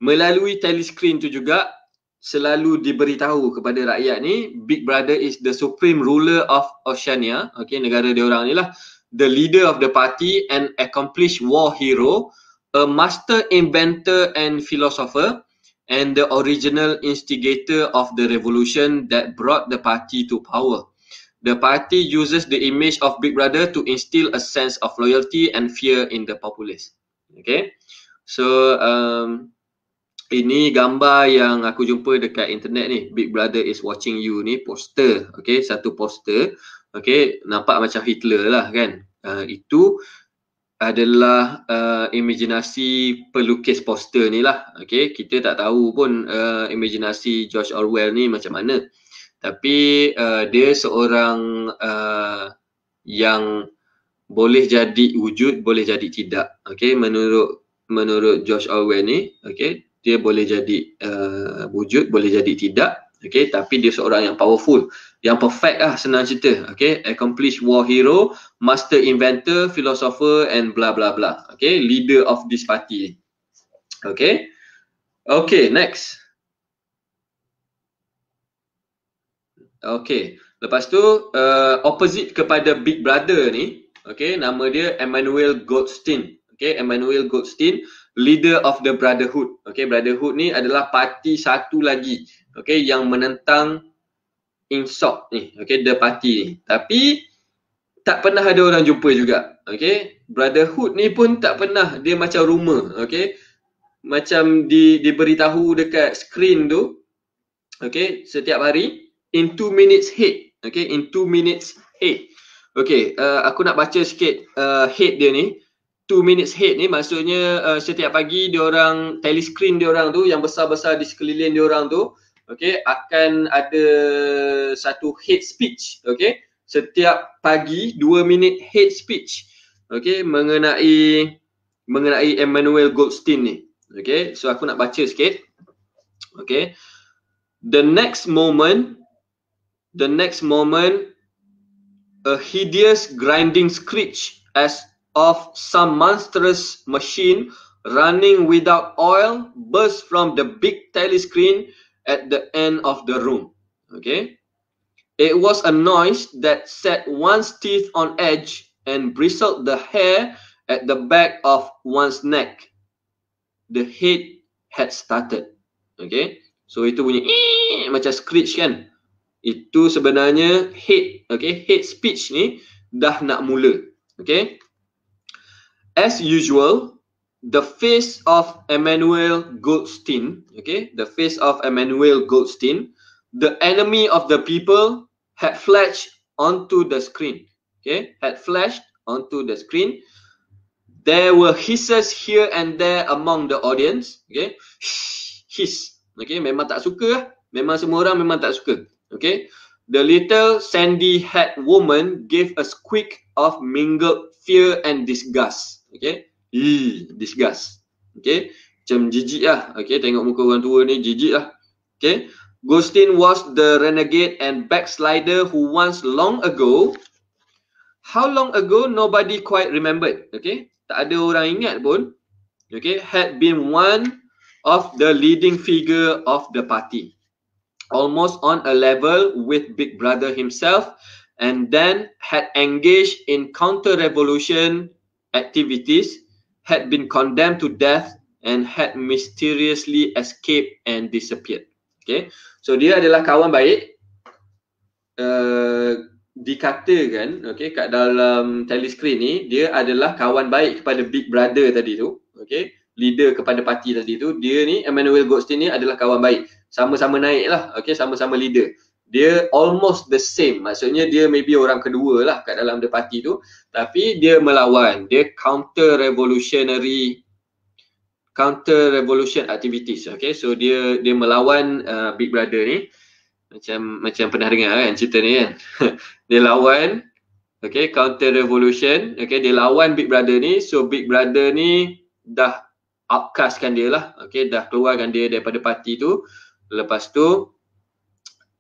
melalui telescreen tu juga selalu diberitahu kepada rakyat ni Big Brother is the supreme ruler of Oceania. Okay, negara dia orang ni lah. The leader of the party and accomplished war hero. A master inventor and philosopher and the original instigator of the revolution that brought the party to power the party uses the image of Big Brother to instill a sense of loyalty and fear in the populace. Okay, so um, ini gambar yang aku jumpa dekat internet ni. Big Brother is watching you ni poster. Okay, satu poster. Okay, nampak macam Hitler lah kan. Uh, itu adalah uh, imajinasi pelukis poster ni lah. Okay, kita tak tahu pun uh, imajinasi George Orwell ni macam mana tapi uh, dia seorang uh, yang boleh jadi wujud boleh jadi tidak okay? menurut menurut Josh Orwell ni okey dia boleh jadi uh, wujud boleh jadi tidak okay? tapi dia seorang yang powerful yang perfect lah senang cerita okay? accomplished war hero master inventor philosopher and bla bla bla okay? leader of this party okay? Okay next Okay. Lepas tu, uh, opposite kepada Big Brother ni, okay, nama dia Emmanuel Goldstein. Okay, Emmanuel Goldstein, leader of the Brotherhood. Okay, Brotherhood ni adalah parti satu lagi, okay, yang menentang Insop ni, okay, the party ni. Tapi, tak pernah ada orang jumpa juga, okay. Brotherhood ni pun tak pernah, dia macam rumor, okay. Macam di, diberitahu dekat screen tu, okay, setiap hari, in two minutes hit okay in two minutes hit okay uh, aku nak baca sikit uh, hit dia ni Two minutes hit ni maksudnya uh, setiap pagi dia orang telescreen dia orang tu yang besar-besar di sekeliling dia orang tu okay akan ada satu hit speech okay setiap pagi dua minit hit speech okay mengenai mengenai Emmanuel Goldstein ni okay so aku nak baca sikit okay the next moment The next moment, a hideous grinding screech as of some monstrous machine running without oil burst from the big telescreen at the end of the room. Okay? It was a noise that set one's teeth on edge and bristled the hair at the back of one's neck. The heat had started. Okay? So itu bunyi macam screech kan? itu sebenarnya hate okay hate speech ni dah nak mula okay as usual the face of Emmanuel Goldstein okay the face of Emmanuel Goldstein the enemy of the people had flashed onto the screen okay had flashed onto the screen there were hisses here and there among the audience okay hiss okay memang tak suka lah. memang semua orang memang tak suka Okay. The little sandy hat woman gave a squeak of mingled fear and disgust. Okay. Ee, disgust. Okay. Macam jijik lah. Okay. Tengok muka orang tua ni jijik lah. Okay. Gustin was the renegade and backslider who once long ago. How long ago nobody quite remembered. Okay. Tak ada orang ingat pun. Okay. Had been one of the leading figure of the party almost on a level with Big Brother himself, and then had engaged in counter revolution activities, had been condemned to death, and had mysteriously escaped and disappeared. Okay, so dia adalah kawan baik. Uh, dikatakan okay, kat dalam telescreen ni dia adalah kawan baik kepada Big Brother tadi tu okay, leader kepada parti tadi tu dia ni Emmanuel Goldstein ni adalah kawan baik sama-sama naik lah. Okay, sama-sama leader. Dia almost the same. Maksudnya dia maybe orang kedua lah kat dalam the party tu. Tapi dia melawan. Dia counter revolutionary counter revolution activities. Okay, so dia dia melawan uh, Big Brother ni. Macam macam pernah dengar kan cerita ni kan. dia lawan Okay, counter revolution. Okay, dia lawan Big Brother ni. So, Big Brother ni dah upcastkan dia lah. Okay, dah keluarkan dia daripada parti tu. Lepas tu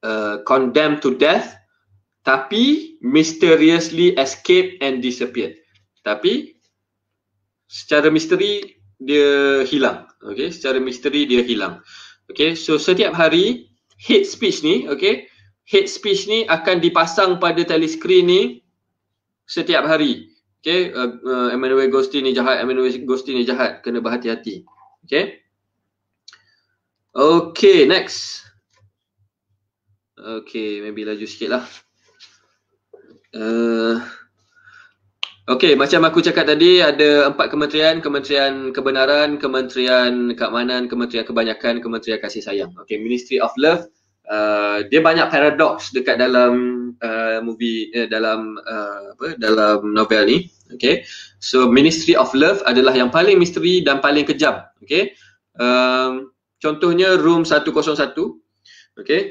uh, condemned to death tapi mysteriously escape and disappear. Tapi secara misteri dia hilang. Okay, secara misteri dia hilang. Okay, so setiap hari hate speech ni, okay, hate speech ni akan dipasang pada telescreen ni setiap hari. Okay, uh, uh, Emmanuel Gosti ni jahat, Emmanuel ghosty ni jahat, kena berhati-hati. Okay, Okay, next. Okay, maybe laju sikit lah. Uh, okay, macam aku cakap tadi, ada empat kementerian. Kementerian Kebenaran, Kementerian Keamanan, Kementerian Kebanyakan, Kementerian Kasih Sayang. Okay, Ministry of Love. Uh, dia banyak paradox dekat dalam uh, movie, eh, dalam uh, apa, dalam novel ni. Okay, so Ministry of Love adalah yang paling misteri dan paling kejam. Okay, um, Contohnya room 101. Okey.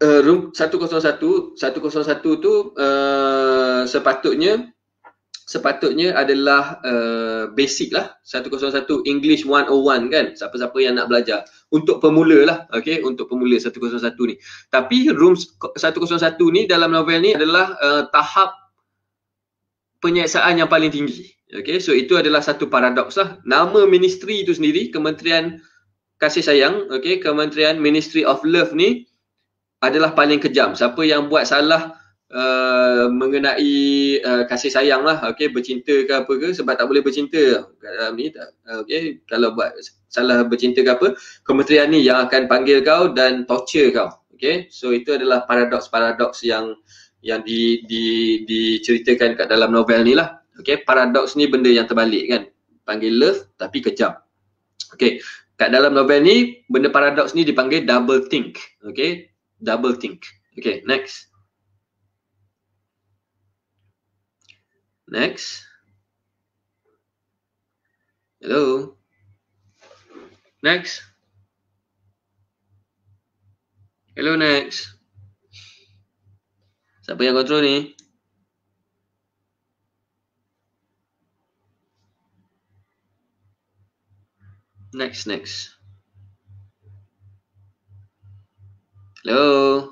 Uh, room 101, 101 tu uh, sepatutnya sepatutnya adalah uh, basic lah. 101 English 101 kan. Siapa-siapa yang nak belajar. Untuk pemula lah. Okay. Untuk pemula 101 ni. Tapi room 101 ni dalam novel ni adalah uh, tahap penyiasaan yang paling tinggi. Okay. So itu adalah satu paradoks lah. Nama ministry itu sendiri, Kementerian kasih sayang, okey, Kementerian Ministry of Love ni adalah paling kejam. Siapa yang buat salah uh, mengenai uh, kasih sayang lah, okey, bercinta ke apa ke sebab tak boleh bercinta dalam ni tak. Uh, okey, kalau buat salah bercinta ke apa, kementerian ni yang akan panggil kau dan torture kau. Okey. So itu adalah paradoks-paradoks yang yang di di diceritakan kat dalam novel ni lah. Okey, paradoks ni benda yang terbalik kan. Panggil love tapi kejam. Okey kat dalam novel ni benda paradoks ni dipanggil double think okay double think okay next next hello next hello next siapa yang kontrol ni Next, next. Hello.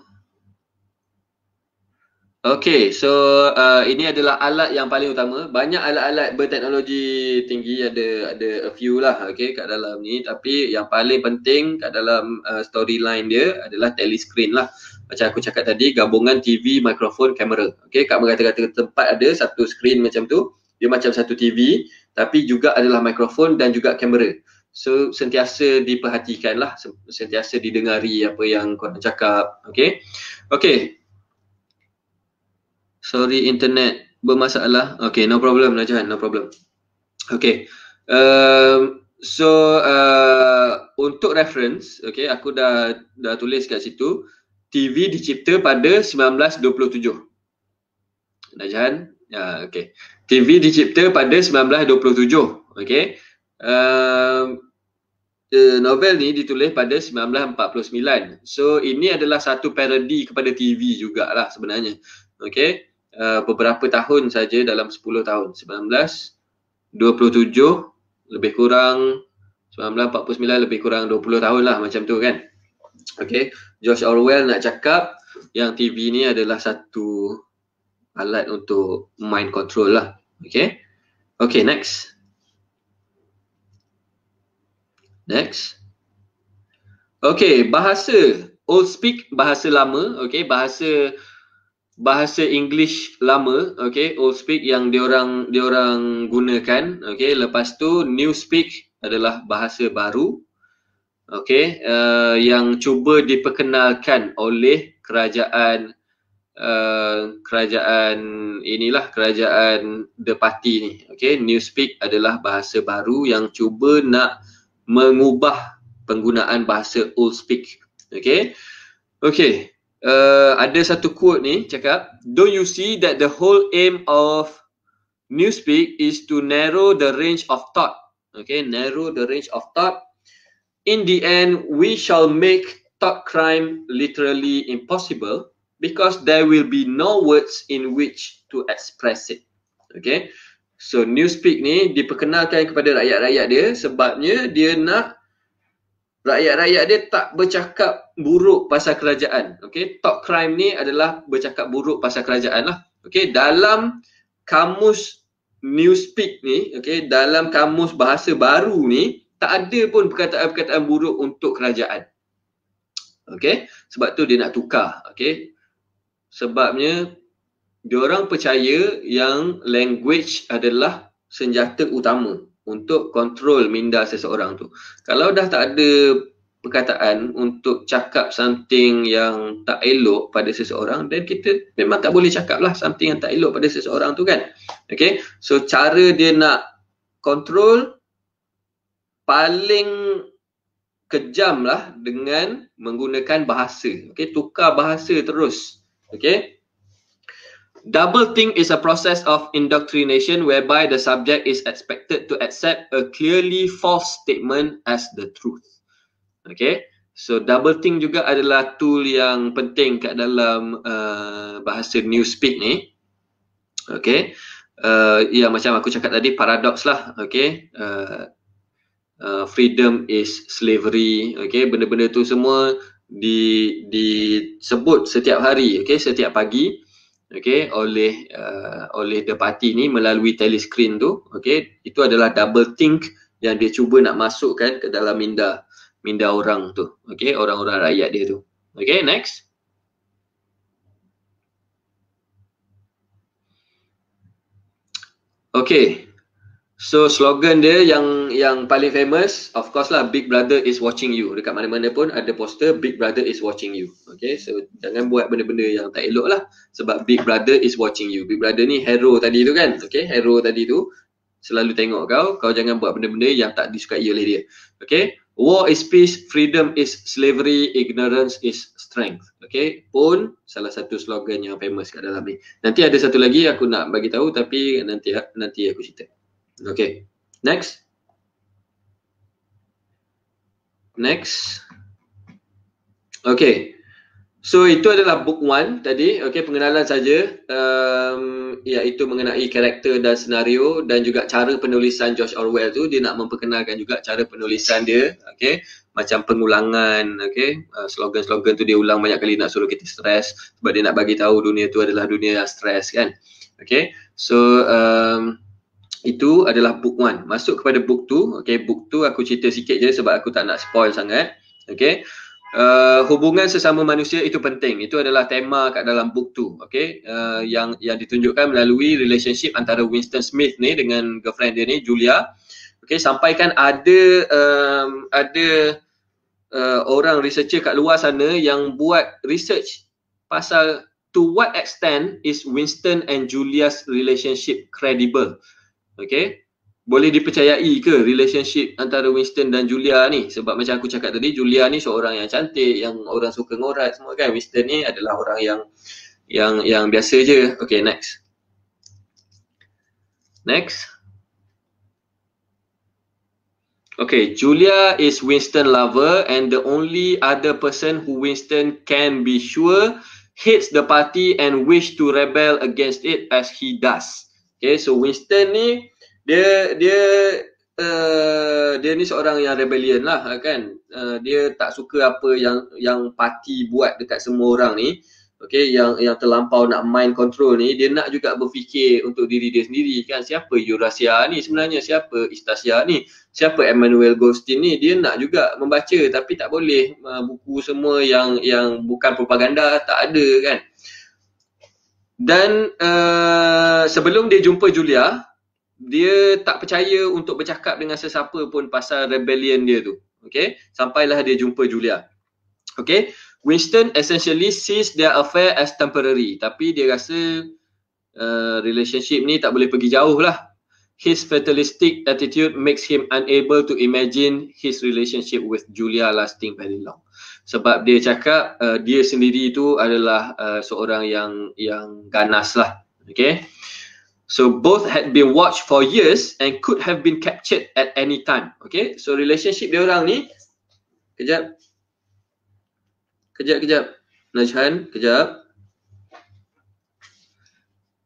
Okay, so uh, ini adalah alat yang paling utama. Banyak alat-alat berteknologi tinggi ada ada a few lah, okay, kat dalam ni. Tapi yang paling penting kat dalam uh, storyline dia adalah telescreen lah. Macam aku cakap tadi, gabungan TV, mikrofon, kamera. Okay, kat kata-kata tempat ada satu screen macam tu. Dia macam satu TV, tapi juga adalah mikrofon dan juga kamera. So sentiasa diperhatikan lah, sentiasa didengari apa yang kau nak cakap. Okay. Okay. Sorry internet bermasalah. Okay, no problem Najahan, no problem. Okay. Um, so uh, untuk reference, okay, aku dah dah tulis kat situ. TV dicipta pada 1927. Najahan, ya, okay. TV dicipta pada 1927. Okay uh, novel ni ditulis pada 1949. So ini adalah satu parody kepada TV jugalah sebenarnya. Okay. Uh, ehm, beberapa tahun saja dalam 10 tahun. 1927 lebih kurang 1949 lebih kurang 20 tahun lah macam tu kan. Okay. George Orwell nak cakap yang TV ni adalah satu alat untuk mind control lah. Okay. Okay next. Next. Okay, bahasa old oh, speak bahasa lama, okay bahasa bahasa English lama, okay old oh, speak yang diorang diorang gunakan, okay lepas tu new speak adalah bahasa baru, okay uh, yang cuba diperkenalkan oleh kerajaan uh, kerajaan inilah kerajaan the party ni, okay new speak adalah bahasa baru yang cuba nak mengubah penggunaan bahasa old speak. Okay. Okay. Uh, ada satu quote ni cakap, Don't you see that the whole aim of new speak is to narrow the range of thought. Okay, narrow the range of thought. In the end, we shall make thought crime literally impossible because there will be no words in which to express it. Okay, So Newspeak ni diperkenalkan kepada rakyat-rakyat dia sebabnya dia nak rakyat-rakyat dia tak bercakap buruk pasal kerajaan. Okay, talk crime ni adalah bercakap buruk pasal kerajaan lah. Okay, dalam kamus Newspeak ni, okay, dalam kamus bahasa baru ni, tak ada pun perkataan-perkataan buruk untuk kerajaan. Okay, sebab tu dia nak tukar. Okay, sebabnya diorang percaya yang language adalah senjata utama untuk kontrol minda seseorang tu. Kalau dah tak ada perkataan untuk cakap something yang tak elok pada seseorang dan kita memang tak boleh cakap lah something yang tak elok pada seseorang tu kan. Okay, so cara dia nak kontrol paling kejam lah dengan menggunakan bahasa. Okay, tukar bahasa terus. Okay, Double think is a process of indoctrination whereby the subject is expected to accept a clearly false statement as the truth. Okay, so double think juga adalah tool yang penting kat dalam uh, bahasa newspeak ni. Okay, uh, ya macam aku cakap tadi paradox lah. Okay, uh, uh, freedom is slavery. Okay, benda-benda tu semua di disebut setiap hari. Okay, setiap pagi okey oleh uh, oleh the party ni melalui telescreen tu okey itu adalah double think yang dia cuba nak masukkan ke dalam minda minda orang tu okey orang-orang rakyat dia tu okey next okey So slogan dia yang yang paling famous of course lah Big Brother is watching you. Dekat mana-mana pun ada poster Big Brother is watching you. Okay so jangan buat benda-benda yang tak elok lah sebab Big Brother is watching you. Big Brother ni hero tadi tu kan. Okay hero tadi tu selalu tengok kau. Kau jangan buat benda-benda yang tak disukai oleh dia. Okay. War is peace, freedom is slavery, ignorance is strength. Okay. Pun salah satu slogan yang famous kat dalam ni. Nanti ada satu lagi aku nak bagi tahu tapi nanti nanti aku cerita okay next next okay so itu adalah book one tadi okay pengenalan saja um, iaitu mengenai karakter dan senario dan juga cara penulisan George Orwell tu dia nak memperkenalkan juga cara penulisan dia okay macam pengulangan okay uh, slogan-slogan tu dia ulang banyak kali nak suruh kita stres sebab dia nak bagi tahu dunia tu adalah dunia yang stres kan okay so um, itu adalah book one. Masuk kepada book two. Okay, book two aku cerita sikit je sebab aku tak nak spoil sangat. Okay. Uh, hubungan sesama manusia itu penting. Itu adalah tema kat dalam book tu, Okay. Uh, yang yang ditunjukkan melalui relationship antara Winston Smith ni dengan girlfriend dia ni, Julia. Okay, sampaikan ada um, ada uh, orang researcher kat luar sana yang buat research pasal to what extent is Winston and Julia's relationship credible. Okay. Boleh dipercayai ke relationship antara Winston dan Julia ni? Sebab macam aku cakap tadi, Julia ni seorang yang cantik, yang orang suka ngorat semua kan. Winston ni adalah orang yang yang yang biasa je. Okay, next. Next. Okay, Julia is Winston lover and the only other person who Winston can be sure hates the party and wish to rebel against it as he does. Okay, so Winston ni dia dia uh, dia ni seorang yang rebellion lah eh, kan. Uh, dia tak suka apa yang yang parti buat dekat semua orang ni. Okay, yang yang terlampau nak mind control ni, dia nak juga berfikir untuk diri dia sendiri kan. Siapa Eurasia ni sebenarnya? Siapa Istasia ni? Siapa Emmanuel Goldstein ni? Dia nak juga membaca tapi tak boleh. buku semua yang yang bukan propaganda tak ada kan. Dan uh, sebelum dia jumpa Julia, dia tak percaya untuk bercakap dengan sesiapa pun pasal rebellion dia tu. Okay, sampailah dia jumpa Julia. Okay, Winston essentially sees their affair as temporary. Tapi dia rasa uh, relationship ni tak boleh pergi jauh lah. His fatalistic attitude makes him unable to imagine his relationship with Julia lasting very long sebab dia cakap uh, dia sendiri itu adalah uh, seorang yang yang ganas lah. Okay. So both had been watched for years and could have been captured at any time. Okay. So relationship dia orang ni. Kejap. Kejap, kejap. Najhan, kejap.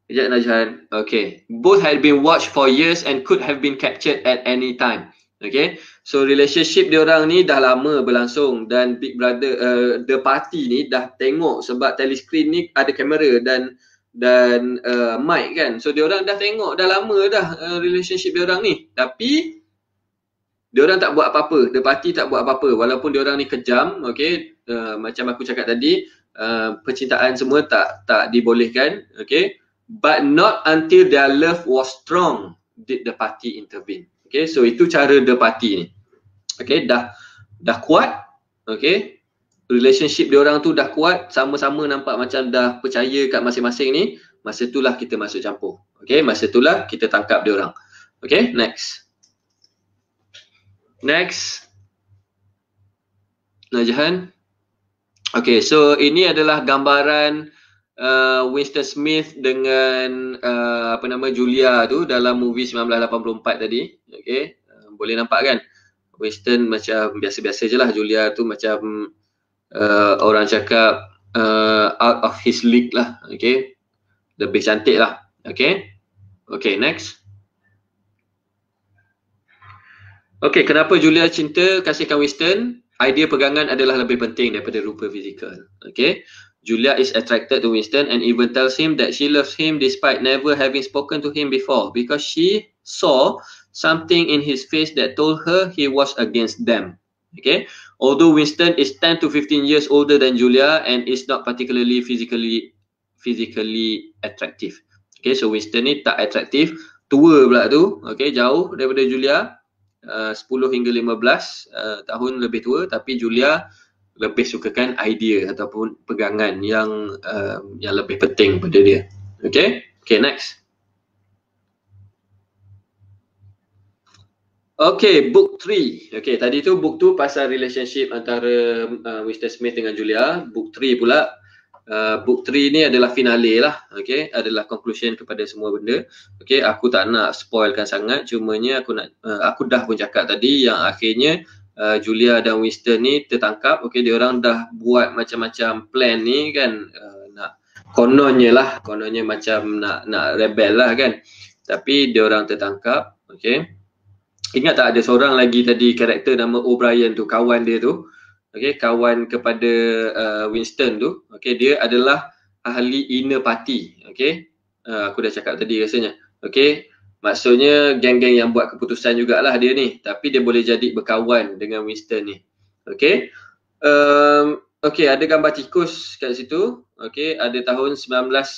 Kejap Najhan. Okay. Both had been watched for years and could have been captured at any time. Okay. So relationship dia orang ni dah lama berlangsung dan Big Brother uh, the party ni dah tengok sebab telescreen ni ada kamera dan dan uh, mic kan. So dia orang dah tengok dah lama dah uh, relationship dia orang ni. Tapi dia orang tak buat apa-apa. The party tak buat apa-apa walaupun dia orang ni kejam, okey. Uh, macam aku cakap tadi, uh, percintaan semua tak tak dibolehkan, okey. But not until their love was strong did the party intervene. Okay, so itu cara the party ni okay dah dah kuat okay relationship dia orang tu dah kuat sama-sama nampak macam dah percaya kat masing-masing ni masa itulah kita masuk campur okay masa itulah kita tangkap dia orang okay next next Najahan okay so ini adalah gambaran uh, Winston Smith dengan uh, apa nama Julia tu dalam movie 1984 tadi okay uh, boleh nampak kan Western macam biasa-biasa je lah Julia tu macam uh, orang cakap uh, out of his league lah okay lebih cantik lah okay okay next okay kenapa Julia cinta kasihkan Western idea pegangan adalah lebih penting daripada rupa fizikal okay Julia is attracted to Winston and even tells him that she loves him despite never having spoken to him before because she saw something in his face that told her he was against them. Okay. Although Winston is 10 to 15 years older than Julia and is not particularly physically physically attractive. Okay, so Winston ni tak attractive. Tua pula tu. Okay, jauh daripada Julia. Uh, 10 hingga 15 uh, tahun lebih tua. Tapi Julia lebih sukakan idea ataupun pegangan yang uh, yang lebih penting pada dia. Okay, okay next. Okay, book Three. Okay, tadi tu book 2 pasal relationship antara uh, Mr. Smith dengan Julia. Book Three pula. Uh, book Three ni adalah finale lah. Okay, adalah conclusion kepada semua benda. Okay, aku tak nak spoilkan sangat. Cumanya aku nak, uh, aku dah pun cakap tadi yang akhirnya uh, Julia dan Winston ni tertangkap. Okay, dia orang dah buat macam-macam plan ni kan. Uh, nak kononnya lah. Kononnya macam nak nak rebel lah kan. Tapi dia orang tertangkap. Okay ingat tak ada seorang lagi tadi karakter nama O'Brien tu kawan dia tu okey kawan kepada uh, Winston tu okey dia adalah ahli inner party okey uh, aku dah cakap tadi rasanya okey maksudnya geng-geng yang buat keputusan jugalah dia ni tapi dia boleh jadi berkawan dengan Winston ni okey um, okey ada gambar tikus kat situ okey ada tahun 1984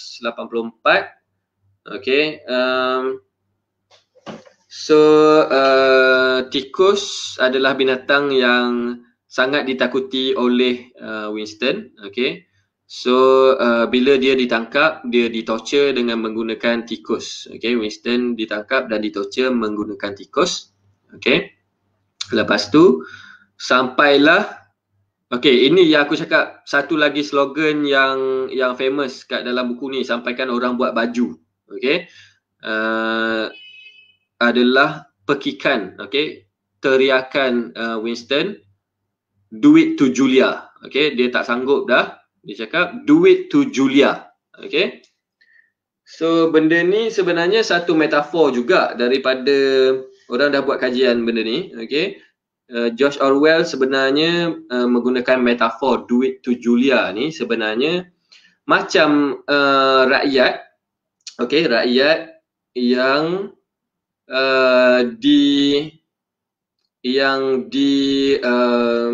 okey um, So uh, tikus adalah binatang yang sangat ditakuti oleh uh, Winston. Okay. So uh, bila dia ditangkap, dia ditorture dengan menggunakan tikus. Okay. Winston ditangkap dan ditorture menggunakan tikus. Okay. Lepas tu sampailah Okay, ini yang aku cakap satu lagi slogan yang yang famous kat dalam buku ni sampaikan orang buat baju. Okay. Uh, adalah pekikan, okay? teriakan uh, Winston, it to Julia. Okay? Dia tak sanggup dah, dia cakap do it to Julia. Okay? So benda ni sebenarnya satu metafor juga daripada orang dah buat kajian benda ni. Okay? Uh, George Orwell sebenarnya uh, menggunakan metafor do it to Julia ni sebenarnya macam uh, rakyat okay, rakyat yang uh, di yang di uh,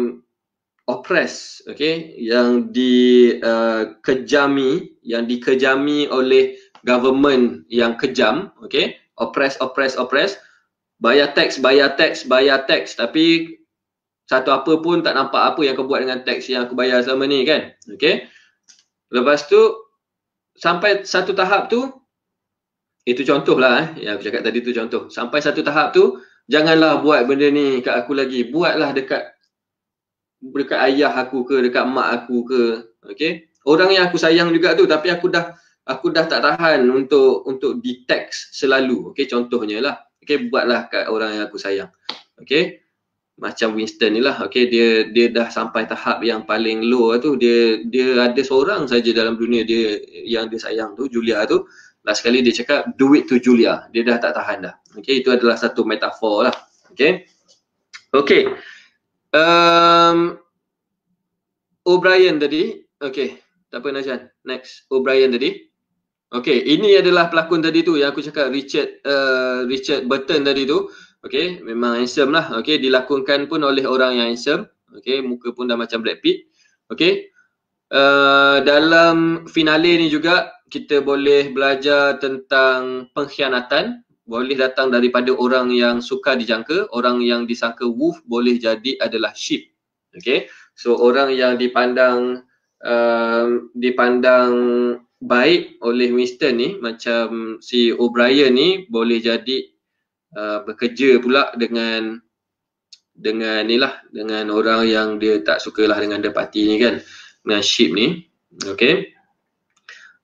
oppress okey yang di uh, kejami yang dikejami oleh government yang kejam okey oppress oppress oppress bayar tax bayar tax bayar tax tapi satu apa pun tak nampak apa yang aku buat dengan tax yang aku bayar selama ni kan okey lepas tu sampai satu tahap tu itu contohlah eh yang aku cakap tadi tu contoh. Sampai satu tahap tu janganlah buat benda ni kat aku lagi. Buatlah dekat dekat ayah aku ke dekat mak aku ke. Okey. Orang yang aku sayang juga tu tapi aku dah aku dah tak tahan untuk untuk detect selalu. Okey contohnya lah. Okey buatlah kat orang yang aku sayang. Okey. Macam Winston ni lah. Okey dia dia dah sampai tahap yang paling low tu. Dia dia ada seorang saja dalam dunia dia yang dia sayang tu Julia tu last sekali dia cakap do it to Julia. Dia dah tak tahan dah. Okey, itu adalah satu metafor lah. Okay. Okay. Um, O'Brien tadi. Okey, Tak apa Najan. Next. O'Brien tadi. Okey, Ini adalah pelakon tadi tu yang aku cakap Richard uh, Richard Burton tadi tu. Okey, Memang handsome lah. Okey, Dilakonkan pun oleh orang yang handsome. Okey, Muka pun dah macam Brad Pitt. Okay. Uh, eh, dalam finale ni juga kita boleh belajar tentang pengkhianatan boleh datang daripada orang yang suka dijangka, orang yang disangka wolf boleh jadi adalah sheep. Okay, so orang yang dipandang uh, dipandang baik oleh Mister ni macam si O'Brien ni boleh jadi uh, bekerja pula dengan dengan ni lah dengan orang yang dia tak sukalah dengan departi ni kan dengan sheep ni okay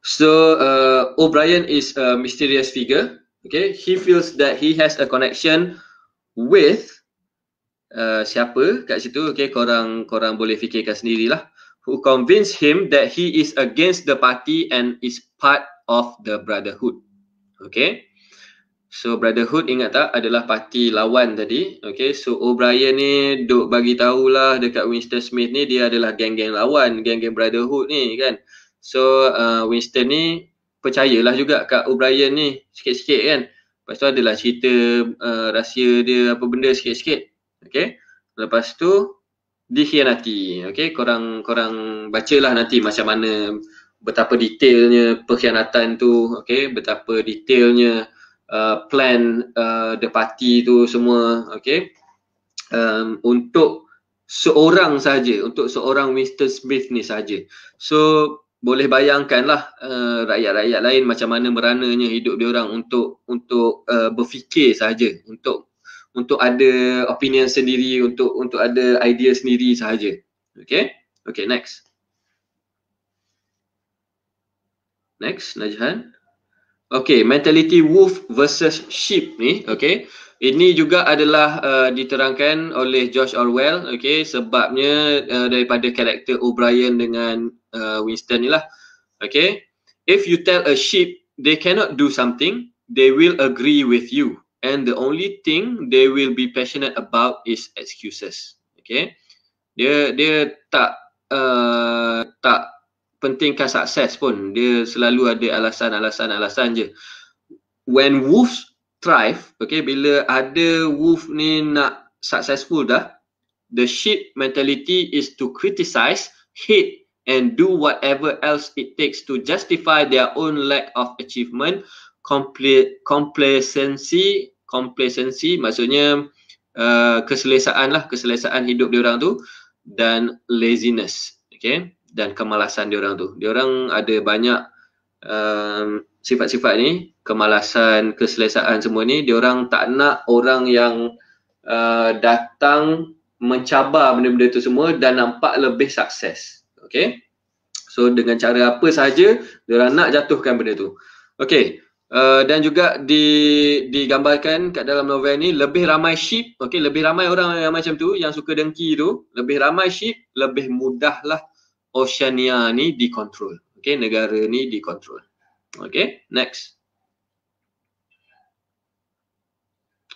So uh, O'Brien is a mysterious figure. Okay, he feels that he has a connection with uh, siapa kat situ. Okay, korang korang boleh fikirkan sendirilah. Who convince him that he is against the party and is part of the brotherhood. Okay. So brotherhood ingat tak adalah parti lawan tadi. Okay. So O'Brien ni duk bagi tahulah dekat Winston Smith ni dia adalah geng-geng lawan. Geng-geng brotherhood ni kan. Uh, So uh, Winston ni percayalah juga kat O'Brien ni sikit-sikit kan. Lepas tu adalah cerita uh, rahsia dia apa benda sikit-sikit. Okay. Lepas tu dikhianati. Okay. Korang, korang baca lah nanti macam mana betapa detailnya perkhianatan tu. Okay. Betapa detailnya uh, plan uh, the party tu semua. Okay. Um, untuk seorang saja untuk seorang Mr. Smith ni saja. So boleh bayangkanlah uh, rakyat-rakyat lain macam mana merananya hidup dia orang untuk untuk uh, berfikir saja untuk untuk ada opinion sendiri untuk untuk ada idea sendiri sahaja. okey okey next next najhan okey mentality wolf versus sheep ni okey ini juga adalah uh, diterangkan oleh George Orwell, okay? Sebabnya uh, daripada karakter O'Brien dengan uh, Winston ni lah, okay? If you tell a sheep they cannot do something, they will agree with you, and the only thing they will be passionate about is excuses, okay? Dia dia tak uh, tak pentingkan sukses pun, dia selalu ada alasan-alasan-alasan je. When wolves thrive, okay, bila ada wolf ni nak successful dah, the sheep mentality is to criticize, hate and do whatever else it takes to justify their own lack of achievement, Comple- complacency, complacency maksudnya uh, keselesaan lah, keselesaan hidup diorang tu dan laziness, okay, dan kemalasan diorang tu. Diorang ada banyak um, sifat-sifat ni kemalasan, keselesaan semua ni dia orang tak nak orang yang uh, datang mencabar benda-benda tu semua dan nampak lebih sukses. Okay. So dengan cara apa sahaja dia orang nak jatuhkan benda tu. Okay. Uh, dan juga di, digambarkan kat dalam novel ni lebih ramai sheep, okay, lebih ramai orang yang macam tu yang suka dengki tu, lebih ramai sheep, lebih mudahlah Oceania ni dikontrol. Okay, negara ni dikontrol. Okay, next.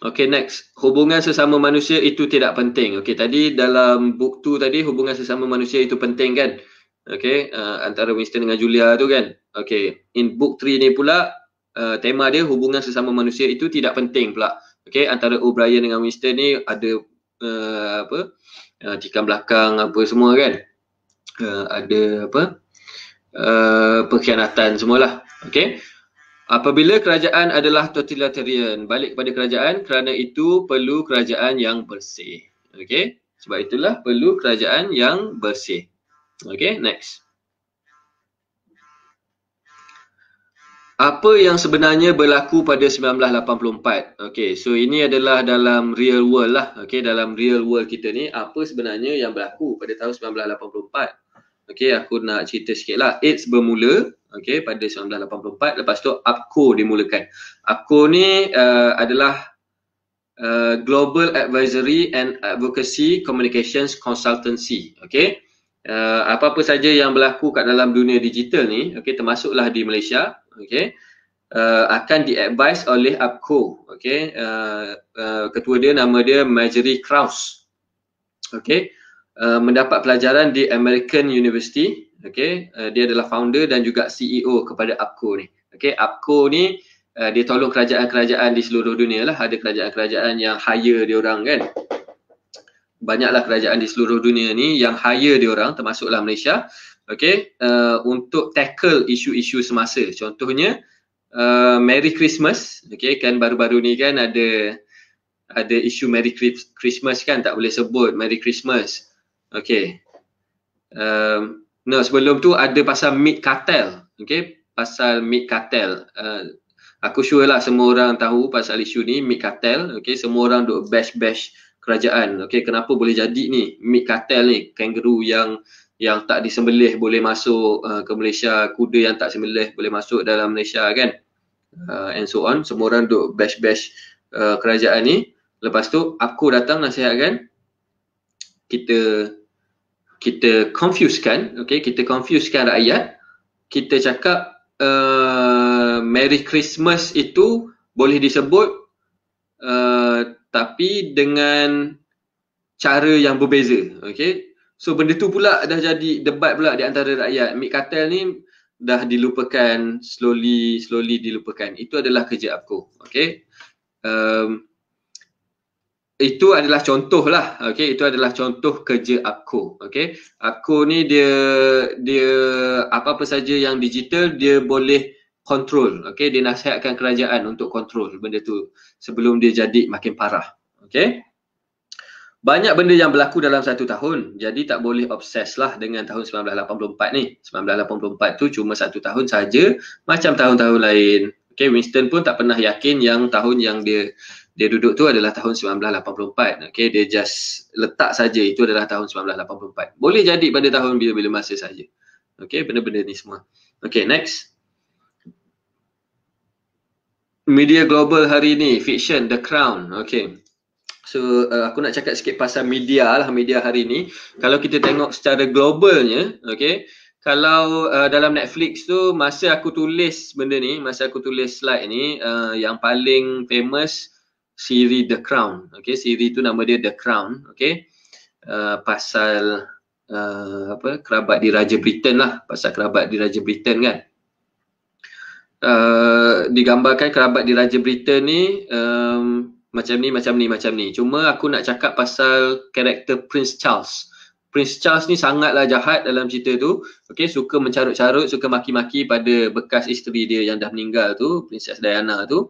Okay, next. Hubungan sesama manusia itu tidak penting. Okay, tadi dalam book tu tadi hubungan sesama manusia itu penting kan? Okay, uh, antara Winston dengan Julia tu kan? Okay, in book 3 ni pula uh, tema dia hubungan sesama manusia itu tidak penting pula. Okay, antara O'Brien dengan Winston ni ada uh, apa? Uh, tikam belakang apa semua kan? Uh, ada apa? Uh, pengkhianatan semualah. Okey. Apabila kerajaan adalah totalitarian, balik kepada kerajaan kerana itu perlu kerajaan yang bersih. Okey. Sebab itulah perlu kerajaan yang bersih. Okey, next. Apa yang sebenarnya berlaku pada 1984? Okey, so ini adalah dalam real world lah. Okey, dalam real world kita ni apa sebenarnya yang berlaku pada tahun 1984? Okey, aku nak cerita sikit lah. AIDS bermula okay, pada 1984 lepas tu APCO dimulakan. APCO ni uh, adalah uh, Global Advisory and Advocacy Communications Consultancy. Okay. Uh, apa-apa saja yang berlaku kat dalam dunia digital ni, okay, termasuklah di Malaysia, okay, uh, akan di oleh APCO. Okay. Uh, uh, ketua dia nama dia Marjorie Kraus. Okay. Uh, mendapat pelajaran di American University okay, uh, dia adalah founder dan juga CEO kepada APCO ni. Okay, APCO ni uh, dia tolong kerajaan-kerajaan di seluruh dunia lah. Ada kerajaan-kerajaan yang hire dia orang kan. Banyaklah kerajaan di seluruh dunia ni yang hire dia orang termasuklah Malaysia. Okay, uh, untuk tackle isu-isu semasa. Contohnya, uh, Merry Christmas. Okay, kan baru-baru ni kan ada ada isu Merry Christmas kan tak boleh sebut Merry Christmas. Okay. Um, Nah sebelum tu ada pasal mid cartel. Okay, pasal mid cartel. Uh, aku sure lah semua orang tahu pasal isu ni mid cartel. Okay, semua orang duk bash-bash kerajaan. Okay, kenapa boleh jadi ni mid cartel ni kangaroo yang yang tak disembelih boleh masuk uh, ke Malaysia, kuda yang tak disembelih boleh masuk dalam Malaysia kan? Uh, and so on. Semua orang duk bash-bash uh, kerajaan ni. Lepas tu aku datang nasihatkan kita kita confusekan okay? kita confusekan rakyat kita cakap uh, merry christmas itu boleh disebut uh, tapi dengan cara yang berbeza okay? so benda tu pula dah jadi debat pula di antara rakyat mik katel ni dah dilupakan slowly slowly dilupakan itu adalah kerja aku okay? um, itu adalah contoh lah. Okay, itu adalah contoh kerja aku, Okay, Aku ni dia dia apa-apa saja yang digital dia boleh kontrol. Okay, dia nasihatkan kerajaan untuk kontrol benda tu sebelum dia jadi makin parah. Okay. Banyak benda yang berlaku dalam satu tahun. Jadi tak boleh obses lah dengan tahun 1984 ni. 1984 tu cuma satu tahun saja macam tahun-tahun lain. Okay, Winston pun tak pernah yakin yang tahun yang dia dia duduk tu adalah tahun 1984 okey dia just letak saja itu adalah tahun 1984 boleh jadi pada tahun bila-bila masa saja okey benda-benda ni semua okey next media global hari ni fiction the crown okey So uh, aku nak cakap sikit pasal media lah media hari ni. Kalau kita tengok secara globalnya, okey, Kalau uh, dalam Netflix tu masa aku tulis benda ni, masa aku tulis slide ni, uh, yang paling famous siri The Crown. Okay, siri tu nama dia The Crown. Okay, uh, pasal uh, apa kerabat di Raja Britain lah. Pasal kerabat di Raja Britain kan. Uh, digambarkan kerabat di Raja Britain ni um, macam ni, macam ni, macam ni. Cuma aku nak cakap pasal karakter Prince Charles. Prince Charles ni sangatlah jahat dalam cerita tu. Okay, suka mencarut-carut, suka maki-maki pada bekas isteri dia yang dah meninggal tu, Princess Diana tu. Uh,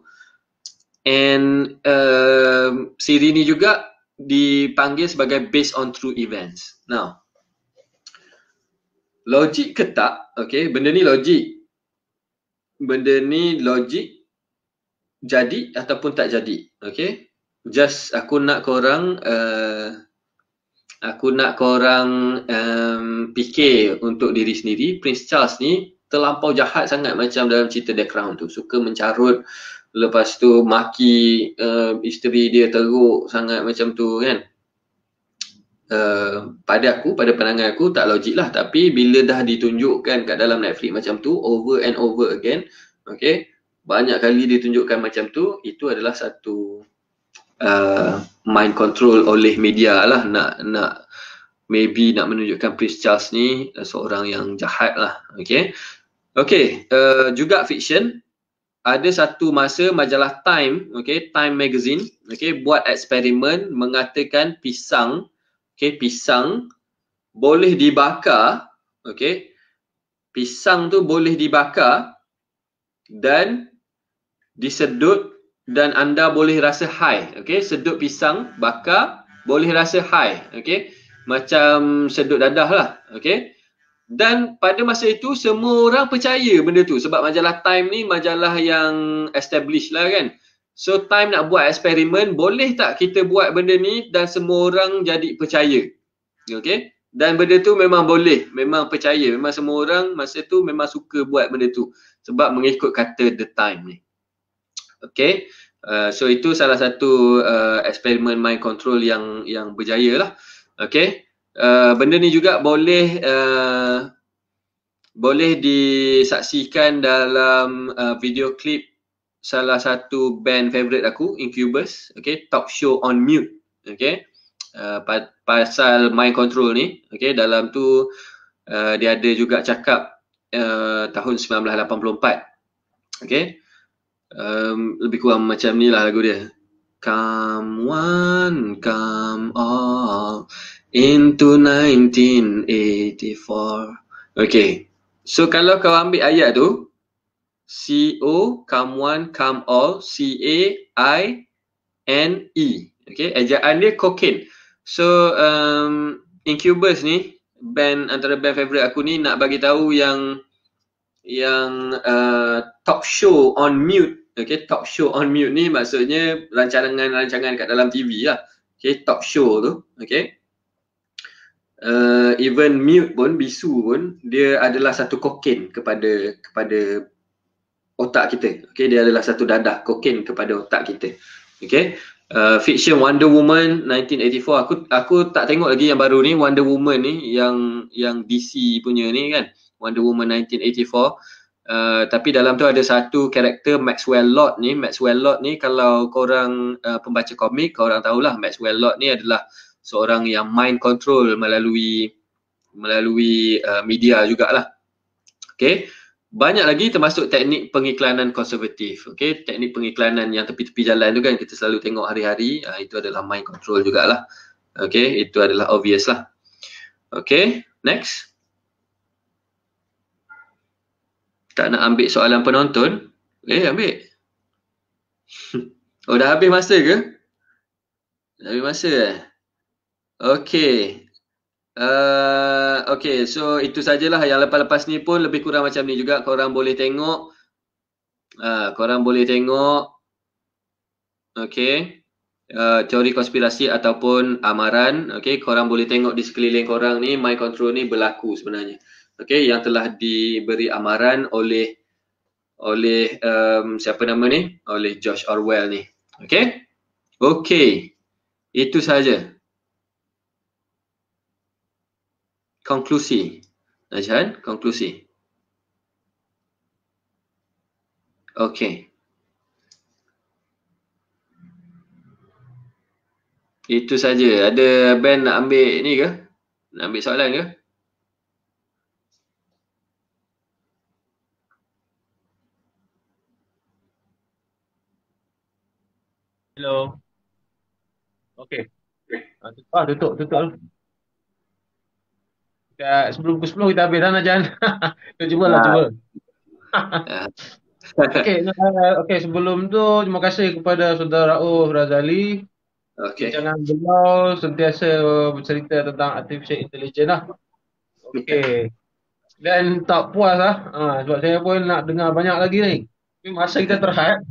And uh, um, siri ini juga dipanggil sebagai based on true events. Now, logik ke tak? Okay, benda ni logik. Benda ni logik jadi ataupun tak jadi. Okay, just aku nak korang uh, aku nak korang um, fikir untuk diri sendiri. Prince Charles ni terlampau jahat sangat macam dalam cerita The Crown tu. Suka mencarut lepas tu maki uh, isteri dia teruk sangat macam tu kan uh, pada aku pada pandangan aku tak logik lah tapi bila dah ditunjukkan kat dalam Netflix macam tu over and over again okay banyak kali ditunjukkan macam tu itu adalah satu uh, mind control oleh media lah nak nak maybe nak menunjukkan Prince Charles ni uh, seorang yang jahat lah okay Okay, uh, juga fiction ada satu masa majalah Time, okay, Time Magazine, okay, buat eksperimen mengatakan pisang, okay, pisang boleh dibakar, okay, pisang tu boleh dibakar dan disedut dan anda boleh rasa high, okay, sedut pisang bakar boleh rasa high, okay, macam sedut dadah lah, okay, dan pada masa itu semua orang percaya benda tu sebab majalah Time ni majalah yang established lah kan so Time nak buat eksperimen boleh tak kita buat benda ni dan semua orang jadi percaya okay dan benda tu memang boleh memang percaya memang semua orang masa tu memang suka buat benda tu sebab mengikut kata The Time ni okay Uh, so itu salah satu uh, eksperimen mind control yang yang berjaya lah. Okay. Eh, benda ni juga boleh uh, boleh disaksikan dalam uh, video klip salah satu band favorite aku Incubus okey talk show on mute okey uh, pasal My control ni okey dalam tu uh, dia ada juga cakap uh, tahun 1984 okey um, lebih kurang macam ni lah lagu dia come one come all into 1984. Okay. So kalau kau ambil ayat tu, C O come one come all C A I N E. Okay, ejaan dia cocaine. So um, Incubus ni band antara band favorite aku ni nak bagi tahu yang yang uh, talk show on mute. Okay, talk show on mute ni maksudnya rancangan-rancangan kat dalam TV lah. Okay, talk show tu. Okay, uh, even mute pun bisu pun dia adalah satu kokain kepada kepada otak kita okey dia adalah satu dadah kokain kepada otak kita okey uh, fiction Wonder Woman 1984 aku aku tak tengok lagi yang baru ni Wonder Woman ni yang yang DC punya ni kan Wonder Woman 1984 Uh, tapi dalam tu ada satu karakter Maxwell Lord ni Maxwell Lord ni kalau korang uh, pembaca komik korang tahulah Maxwell Lord ni adalah seorang yang mind control melalui melalui uh, media jugalah. Okay. Banyak lagi termasuk teknik pengiklanan konservatif. Okay. Teknik pengiklanan yang tepi-tepi jalan tu kan kita selalu tengok hari-hari. Uh, itu adalah mind control jugalah. Okay. Itu adalah obvious lah. Okay. Next. Tak nak ambil soalan penonton. Eh ambil. oh dah habis masa ke? Dah habis masa eh? Okay. Uh, eh, okay, so itu sajalah yang lepas-lepas ni pun lebih kurang macam ni juga. Korang boleh tengok. Uh, korang boleh tengok. Okay. Uh, eh, teori konspirasi ataupun amaran. Okay, korang boleh tengok di sekeliling korang ni. My control ni berlaku sebenarnya. Okay, yang telah diberi amaran oleh oleh um, siapa nama ni? Oleh George Orwell ni. Okay? Okay. Itu sahaja. konklusi. Najhan, konklusi. Okey. Itu saja. Ada Ben nak ambil ni ke? Nak ambil soalan ke? Hello. Okey. Ah, tutup, tutup, tutup. Ya, sebelum pukul 10 kita habis dah Najan. kita lah, cuba lah, cuba. okay, uh, okay, sebelum tu terima kasih kepada saudara Rauf Razali. Okay. Jangan beliau sentiasa bercerita tentang artificial intelligence lah. Okay. Dan tak puas lah. Ha, sebab saya pun nak dengar banyak lagi ni. Tapi masa kita terhad.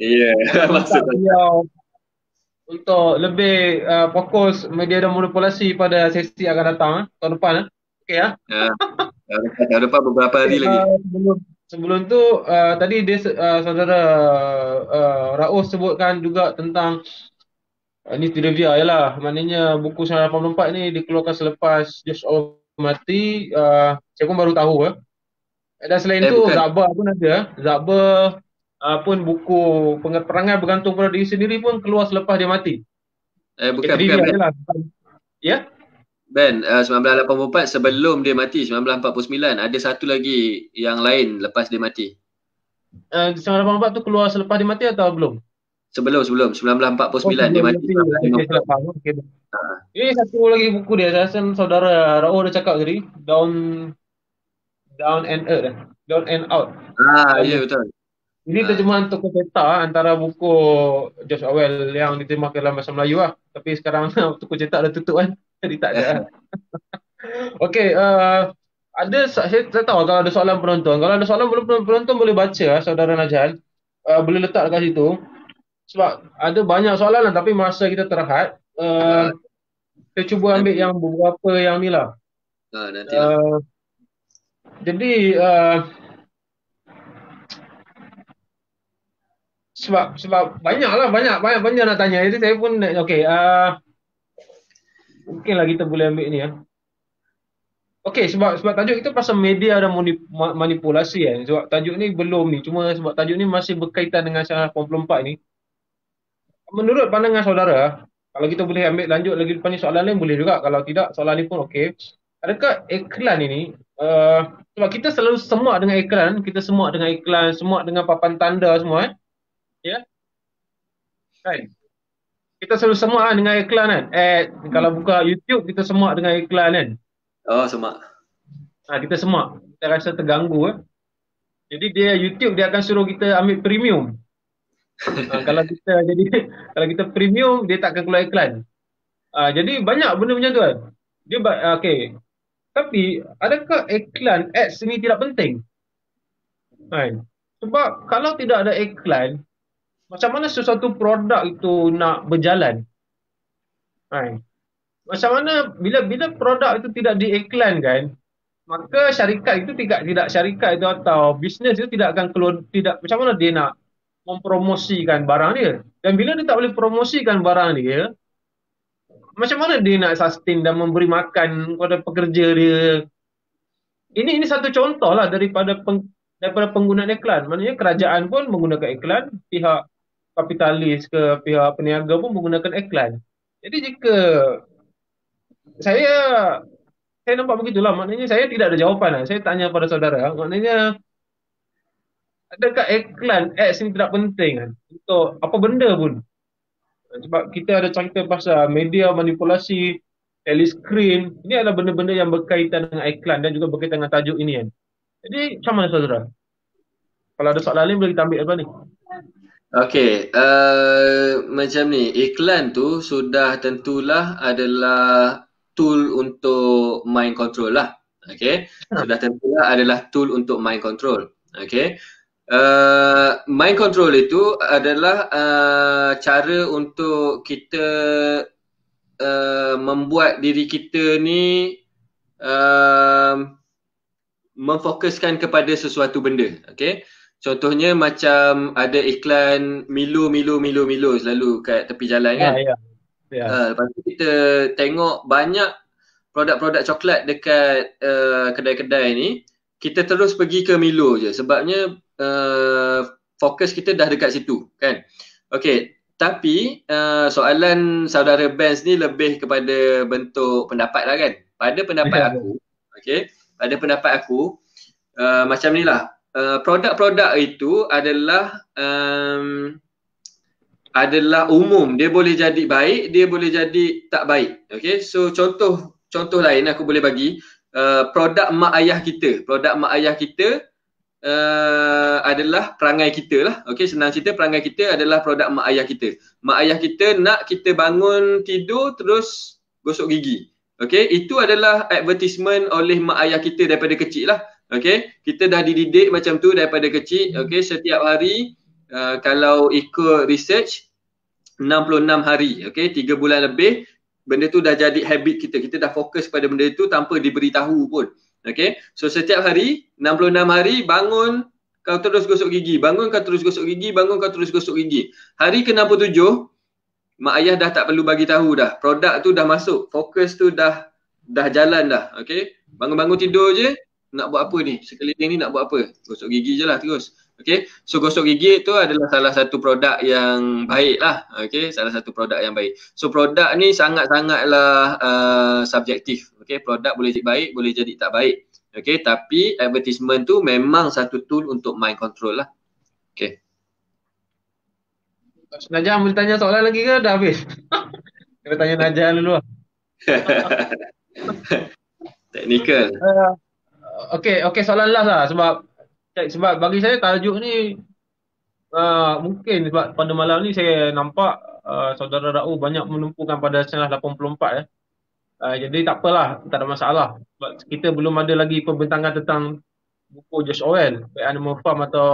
Ya. Yeah. untuk lebih uh, fokus media dan manipulasi pada sesi akan datang. Eh, tahun depan. Eh okay, ya. Ya. Ada dapat beberapa hari lagi. Uh, sebelum sebelum tu uh, tadi dia uh, saudara uh, Raus sebutkan juga tentang uh, ni trivia ialah maknanya buku 1984 ni dikeluarkan selepas just all mati uh, saya pun baru tahu eh. Dan selain eh, tu bukan. Zabar pun ada. Eh. Zabar uh, pun buku perangai bergantung pada diri sendiri pun keluar selepas dia mati. Eh bukan okay, bukan. Lah. Ya? Ben, uh, 1984 sebelum dia mati, 1949, ada satu lagi yang lain lepas dia mati? Uh, 1984 tu keluar selepas dia mati atau belum? Sebelum, sebelum. 1949 oh, sebelum dia mati. Okay, okay, okay. Ha. Ini satu lagi buku dia, saya rasa saudara Raul dah cakap tadi, Down Down and Earth. Down and Out. Ah, ha, ya yeah, betul. Ini ha. terjemahan toko cetak antara buku George Orwell yang diterima ke dalam bahasa Melayu lah. Tapi sekarang toko cetak dah tutup kan. Jadi tak ada. Okey, uh, ada saya, saya tahu kalau ada soalan penonton. Kalau ada soalan belum penonton boleh baca ah, saudara Najal. Uh, boleh letak dekat situ. Sebab ada banyak soalan lah tapi masa kita terhad. Uh, uh, kita cuba ambil nanti. yang beberapa yang ni lah. Uh, nanti lah. Uh, jadi uh, sebab sebab lah banyak banyak banyak nak tanya. Jadi saya pun okay. uh, mungkinlah kita boleh ambil ni ya. Okey sebab sebab tajuk kita pasal media dan manipulasi kan. Sebab tajuk ni belum ni cuma sebab tajuk ni masih berkaitan dengan syarah 44 ni. Menurut pandangan saudara kalau kita boleh ambil lanjut lagi depan ni soalan lain boleh juga kalau tidak soalan ni pun okey. Adakah iklan ini uh, sebab kita selalu semak dengan iklan, kita semak dengan iklan, semak dengan papan tanda semua eh. Ya. Yeah? Kan? Right kita selalu semak kan dengan iklan kan. Eh hmm. kalau buka YouTube kita semak dengan iklan kan. Oh semak. Ha, kita semak. Kita rasa terganggu eh. Jadi dia YouTube dia akan suruh kita ambil premium. ha, kalau kita jadi kalau kita premium dia tak akan keluar iklan. Ha, jadi banyak benda macam tu kan. Dia ha, okey. Tapi adakah iklan ads ni tidak penting? Hai. Sebab kalau tidak ada iklan, macam mana sesuatu produk itu nak berjalan kan macam mana bila bila produk itu tidak diiklankan maka syarikat itu tidak tidak syarikat itu atau bisnes itu tidak akan keluar tidak macam mana dia nak mempromosikan barang dia dan bila dia tak boleh promosikan barang dia macam mana dia nak sustain dan memberi makan kepada pekerja dia ini ini satu contoh lah daripada peng, daripada penggunaan iklan maknanya kerajaan pun menggunakan iklan pihak kapitalis ke pihak peniaga pun menggunakan iklan. Jadi jika saya saya nampak begitulah maknanya saya tidak ada jawapan lah. Saya tanya pada saudara maknanya adakah iklan ads ni tidak penting kan? Untuk apa benda pun. Sebab kita ada cerita pasal media manipulasi, telescreen. Ini adalah benda-benda yang berkaitan dengan iklan dan juga berkaitan dengan tajuk ini kan. Jadi macam mana saudara? Kalau ada soalan lain boleh kita ambil apa ni? Okay, uh, macam ni, iklan tu sudah tentulah adalah tool untuk mind control lah. Okay, ah. sudah tentulah adalah tool untuk mind control. Okay, uh, mind control itu adalah uh, cara untuk kita uh, membuat diri kita ni uh, memfokuskan kepada sesuatu benda. Okay, Contohnya macam ada iklan Milo Milo Milo Milo selalu kat tepi jalan ya, kan. Ya ya. Ya. Ha, lepas tu kita tengok banyak produk-produk coklat dekat uh, kedai-kedai ni, kita terus pergi ke Milo je sebabnya uh, fokus kita dah dekat situ kan. Okey, tapi uh, soalan saudara Benz ni lebih kepada bentuk pendapat lah kan. Pada pendapat ya. ya. aku, okey, pada pendapat aku uh, macam ni lah Eh, produk-produk itu adalah um, adalah umum. Dia boleh jadi baik, dia boleh jadi tak baik. Okay, so contoh contoh lain aku boleh bagi uh, produk mak ayah kita. Produk mak ayah kita uh, adalah perangai kita lah. Okay, senang cerita perangai kita adalah produk mak ayah kita. Mak ayah kita nak kita bangun tidur terus gosok gigi. Okay, itu adalah advertisement oleh mak ayah kita daripada kecil lah. Okay, kita dah dididik macam tu daripada kecil. Okay, setiap hari uh, kalau ikut research 66 hari. Okay, tiga bulan lebih benda tu dah jadi habit kita. Kita dah fokus pada benda itu tanpa diberitahu pun. Okay, so setiap hari 66 hari bangun kau terus gosok gigi. Bangun kau terus gosok gigi. Bangun kau terus gosok gigi. Hari ke-67 mak ayah dah tak perlu bagi tahu dah. Produk tu dah masuk. Fokus tu dah dah jalan dah. Okay, bangun-bangun tidur je nak buat apa ni? Sekeliling ni nak buat apa? Gosok gigi je lah terus. Okay. So gosok gigi tu adalah salah satu produk yang baik lah. Okay. Salah satu produk yang baik. So produk ni sangat-sangatlah uh, subjektif. Okay. Produk boleh jadi baik, boleh jadi tak baik. Okay. Tapi advertisement tu memang satu tool untuk mind control lah. Okay. Najah boleh tanya soalan lagi ke dah habis? Kita tanya Najah dulu lah. Technical. Uh, okey okey soalan last lah sebab sebab bagi saya tajuk ni uh, mungkin sebab pada malam ni saya nampak uh, saudara Rao banyak menumpukan pada senarai 84 eh. Uh, jadi tak apalah, tak ada masalah. Sebab kita belum ada lagi pembentangan tentang buku Josh Owen, Pak Animal Farm atau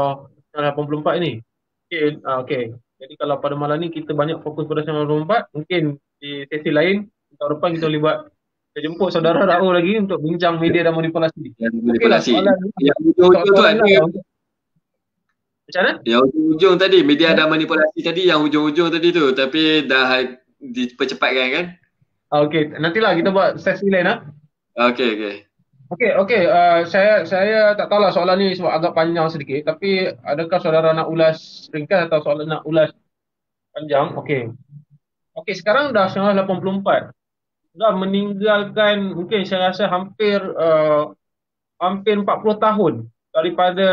senarai 84 ni. Okey, uh, okay. jadi kalau pada malam ni kita banyak fokus pada senarai 84, mungkin di sesi lain, tahun depan kita boleh buat kita jemput saudara Rao lagi untuk bincang media dan manipulasi. Lah, manipulasi. Okay, lah, yang hujung-hujung tu ada. Macam Yang hujung tadi media dan manipulasi tadi yang hujung-hujung tadi tu tapi dah dipercepatkan kan? Ah, okey, nantilah kita buat sesi lain Okay. Ha? Okay, okay. Okey, okey. Uh, saya saya tak tahu lah soalan ni sebab agak panjang sedikit tapi adakah saudara nak ulas ringkas atau soalan nak ulas panjang? Okay. Okay. sekarang dah 984 dah meninggalkan mungkin saya rasa hampir uh, hampir 40 tahun daripada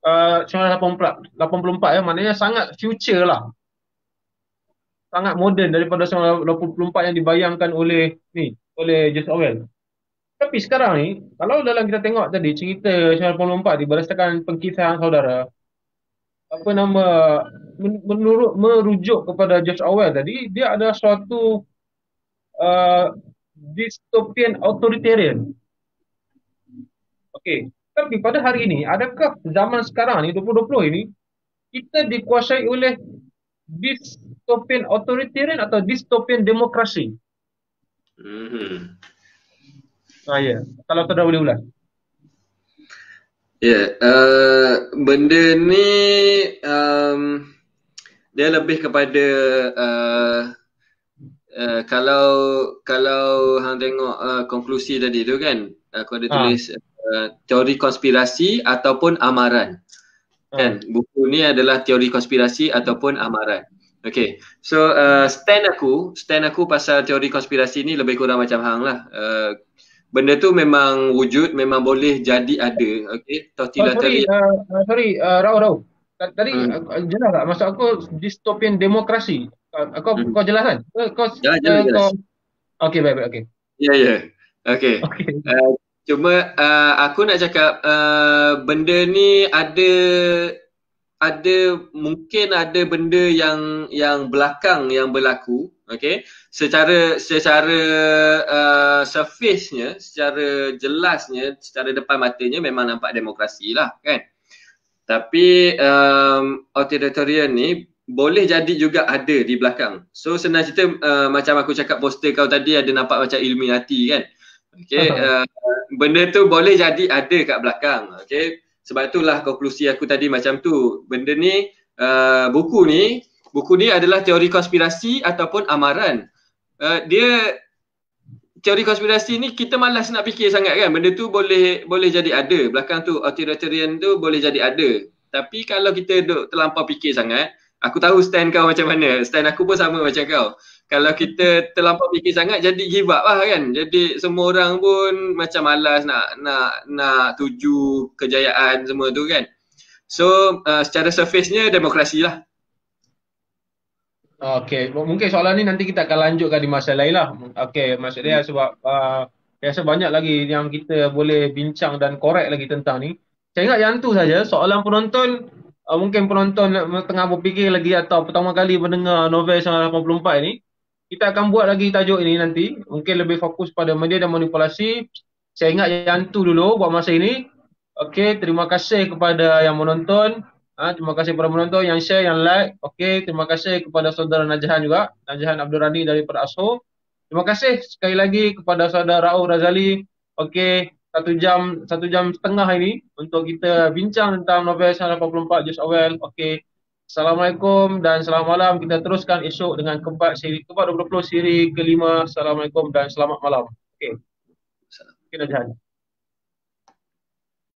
uh, 1984 ya eh. maknanya sangat future lah sangat moden daripada 1984 yang dibayangkan oleh ni oleh George Owen. tapi sekarang ni kalau dalam kita tengok tadi cerita 1984 diberdasarkan pengkisahan saudara apa nama menurut merujuk kepada George Owen tadi dia ada suatu uh, dystopian authoritarian. Okey, tapi pada hari ini, adakah zaman sekarang ni 2020 ini kita dikuasai oleh dystopian authoritarian atau dystopian demokrasi? Hmm. Ah, ya. Yeah. Kalau tak boleh ulas. Ya, yeah, uh, benda ni um, dia lebih kepada uh, Eh, kalau kalau hang tengok uh, konklusi tadi tu kan aku ada ah. tulis ha. uh, teori konspirasi ataupun amaran ha. kan buku ni adalah teori konspirasi ataupun amaran Okay, so uh, stand aku, stand aku pasal teori konspirasi ni lebih kurang macam hang lah. Uh, benda tu memang wujud, memang boleh jadi ada. Okay, oh, tidak oh, sorry, uh, sorry, uh, Rau, Rau. Tadi hmm. jelas tak? Maksud aku dystopian demokrasi. Uh, kau hmm. kau jelas kan? Kau jelas, jelas, jelas. kau Okey baik baik okey. Ya yeah, ya. Yeah. Okey. Okay. Uh, eh, cuma uh, aku nak cakap uh, benda ni ada ada mungkin ada benda yang yang belakang yang berlaku, okey. Secara secara uh, surface-nya, secara jelasnya, secara depan matanya memang nampak demokrasi lah kan. Tapi um, authoritarian ni boleh jadi juga ada di belakang. So senang cerita uh, macam aku cakap poster kau tadi ada nampak macam Illuminati kan. Okay, uh, benda tu boleh jadi ada kat belakang. Okay, sebab itulah konklusi aku tadi macam tu. Benda ni, uh, buku ni, buku ni adalah teori konspirasi ataupun amaran. Uh, dia, teori konspirasi ni kita malas nak fikir sangat kan. Benda tu boleh boleh jadi ada. Belakang tu, authoritarian tu boleh jadi ada. Tapi kalau kita terlampau fikir sangat, aku tahu stand kau macam mana stand aku pun sama macam kau kalau kita terlampau fikir sangat jadi give up lah kan jadi semua orang pun macam malas nak nak nak tuju kejayaan semua tu kan so uh, secara surface nya demokrasi lah Okay, mungkin soalan ni nanti kita akan lanjutkan di masa lain lah. Okay, maksudnya hmm. sebab uh, biasa banyak lagi yang kita boleh bincang dan korek lagi tentang ni. Saya ingat yang tu saja soalan penonton uh, mungkin penonton tengah berfikir lagi atau pertama kali mendengar novel 84 ini kita akan buat lagi tajuk ini nanti mungkin lebih fokus pada media dan manipulasi saya ingat yang tu dulu buat masa ini okey terima kasih kepada yang menonton uh, terima kasih kepada menonton yang share yang like okey terima kasih kepada saudara Najahan juga Najahan Abdul Rani daripada Asho Terima kasih sekali lagi kepada saudara Rao Razali. Okey, satu jam satu jam setengah ini untuk kita bincang tentang novel 1984 just Orwell. Okey. Assalamualaikum dan selamat malam. Kita teruskan esok dengan keempat siri keempat 20 siri kelima. Assalamualaikum dan selamat malam. Okey. Kita Okay,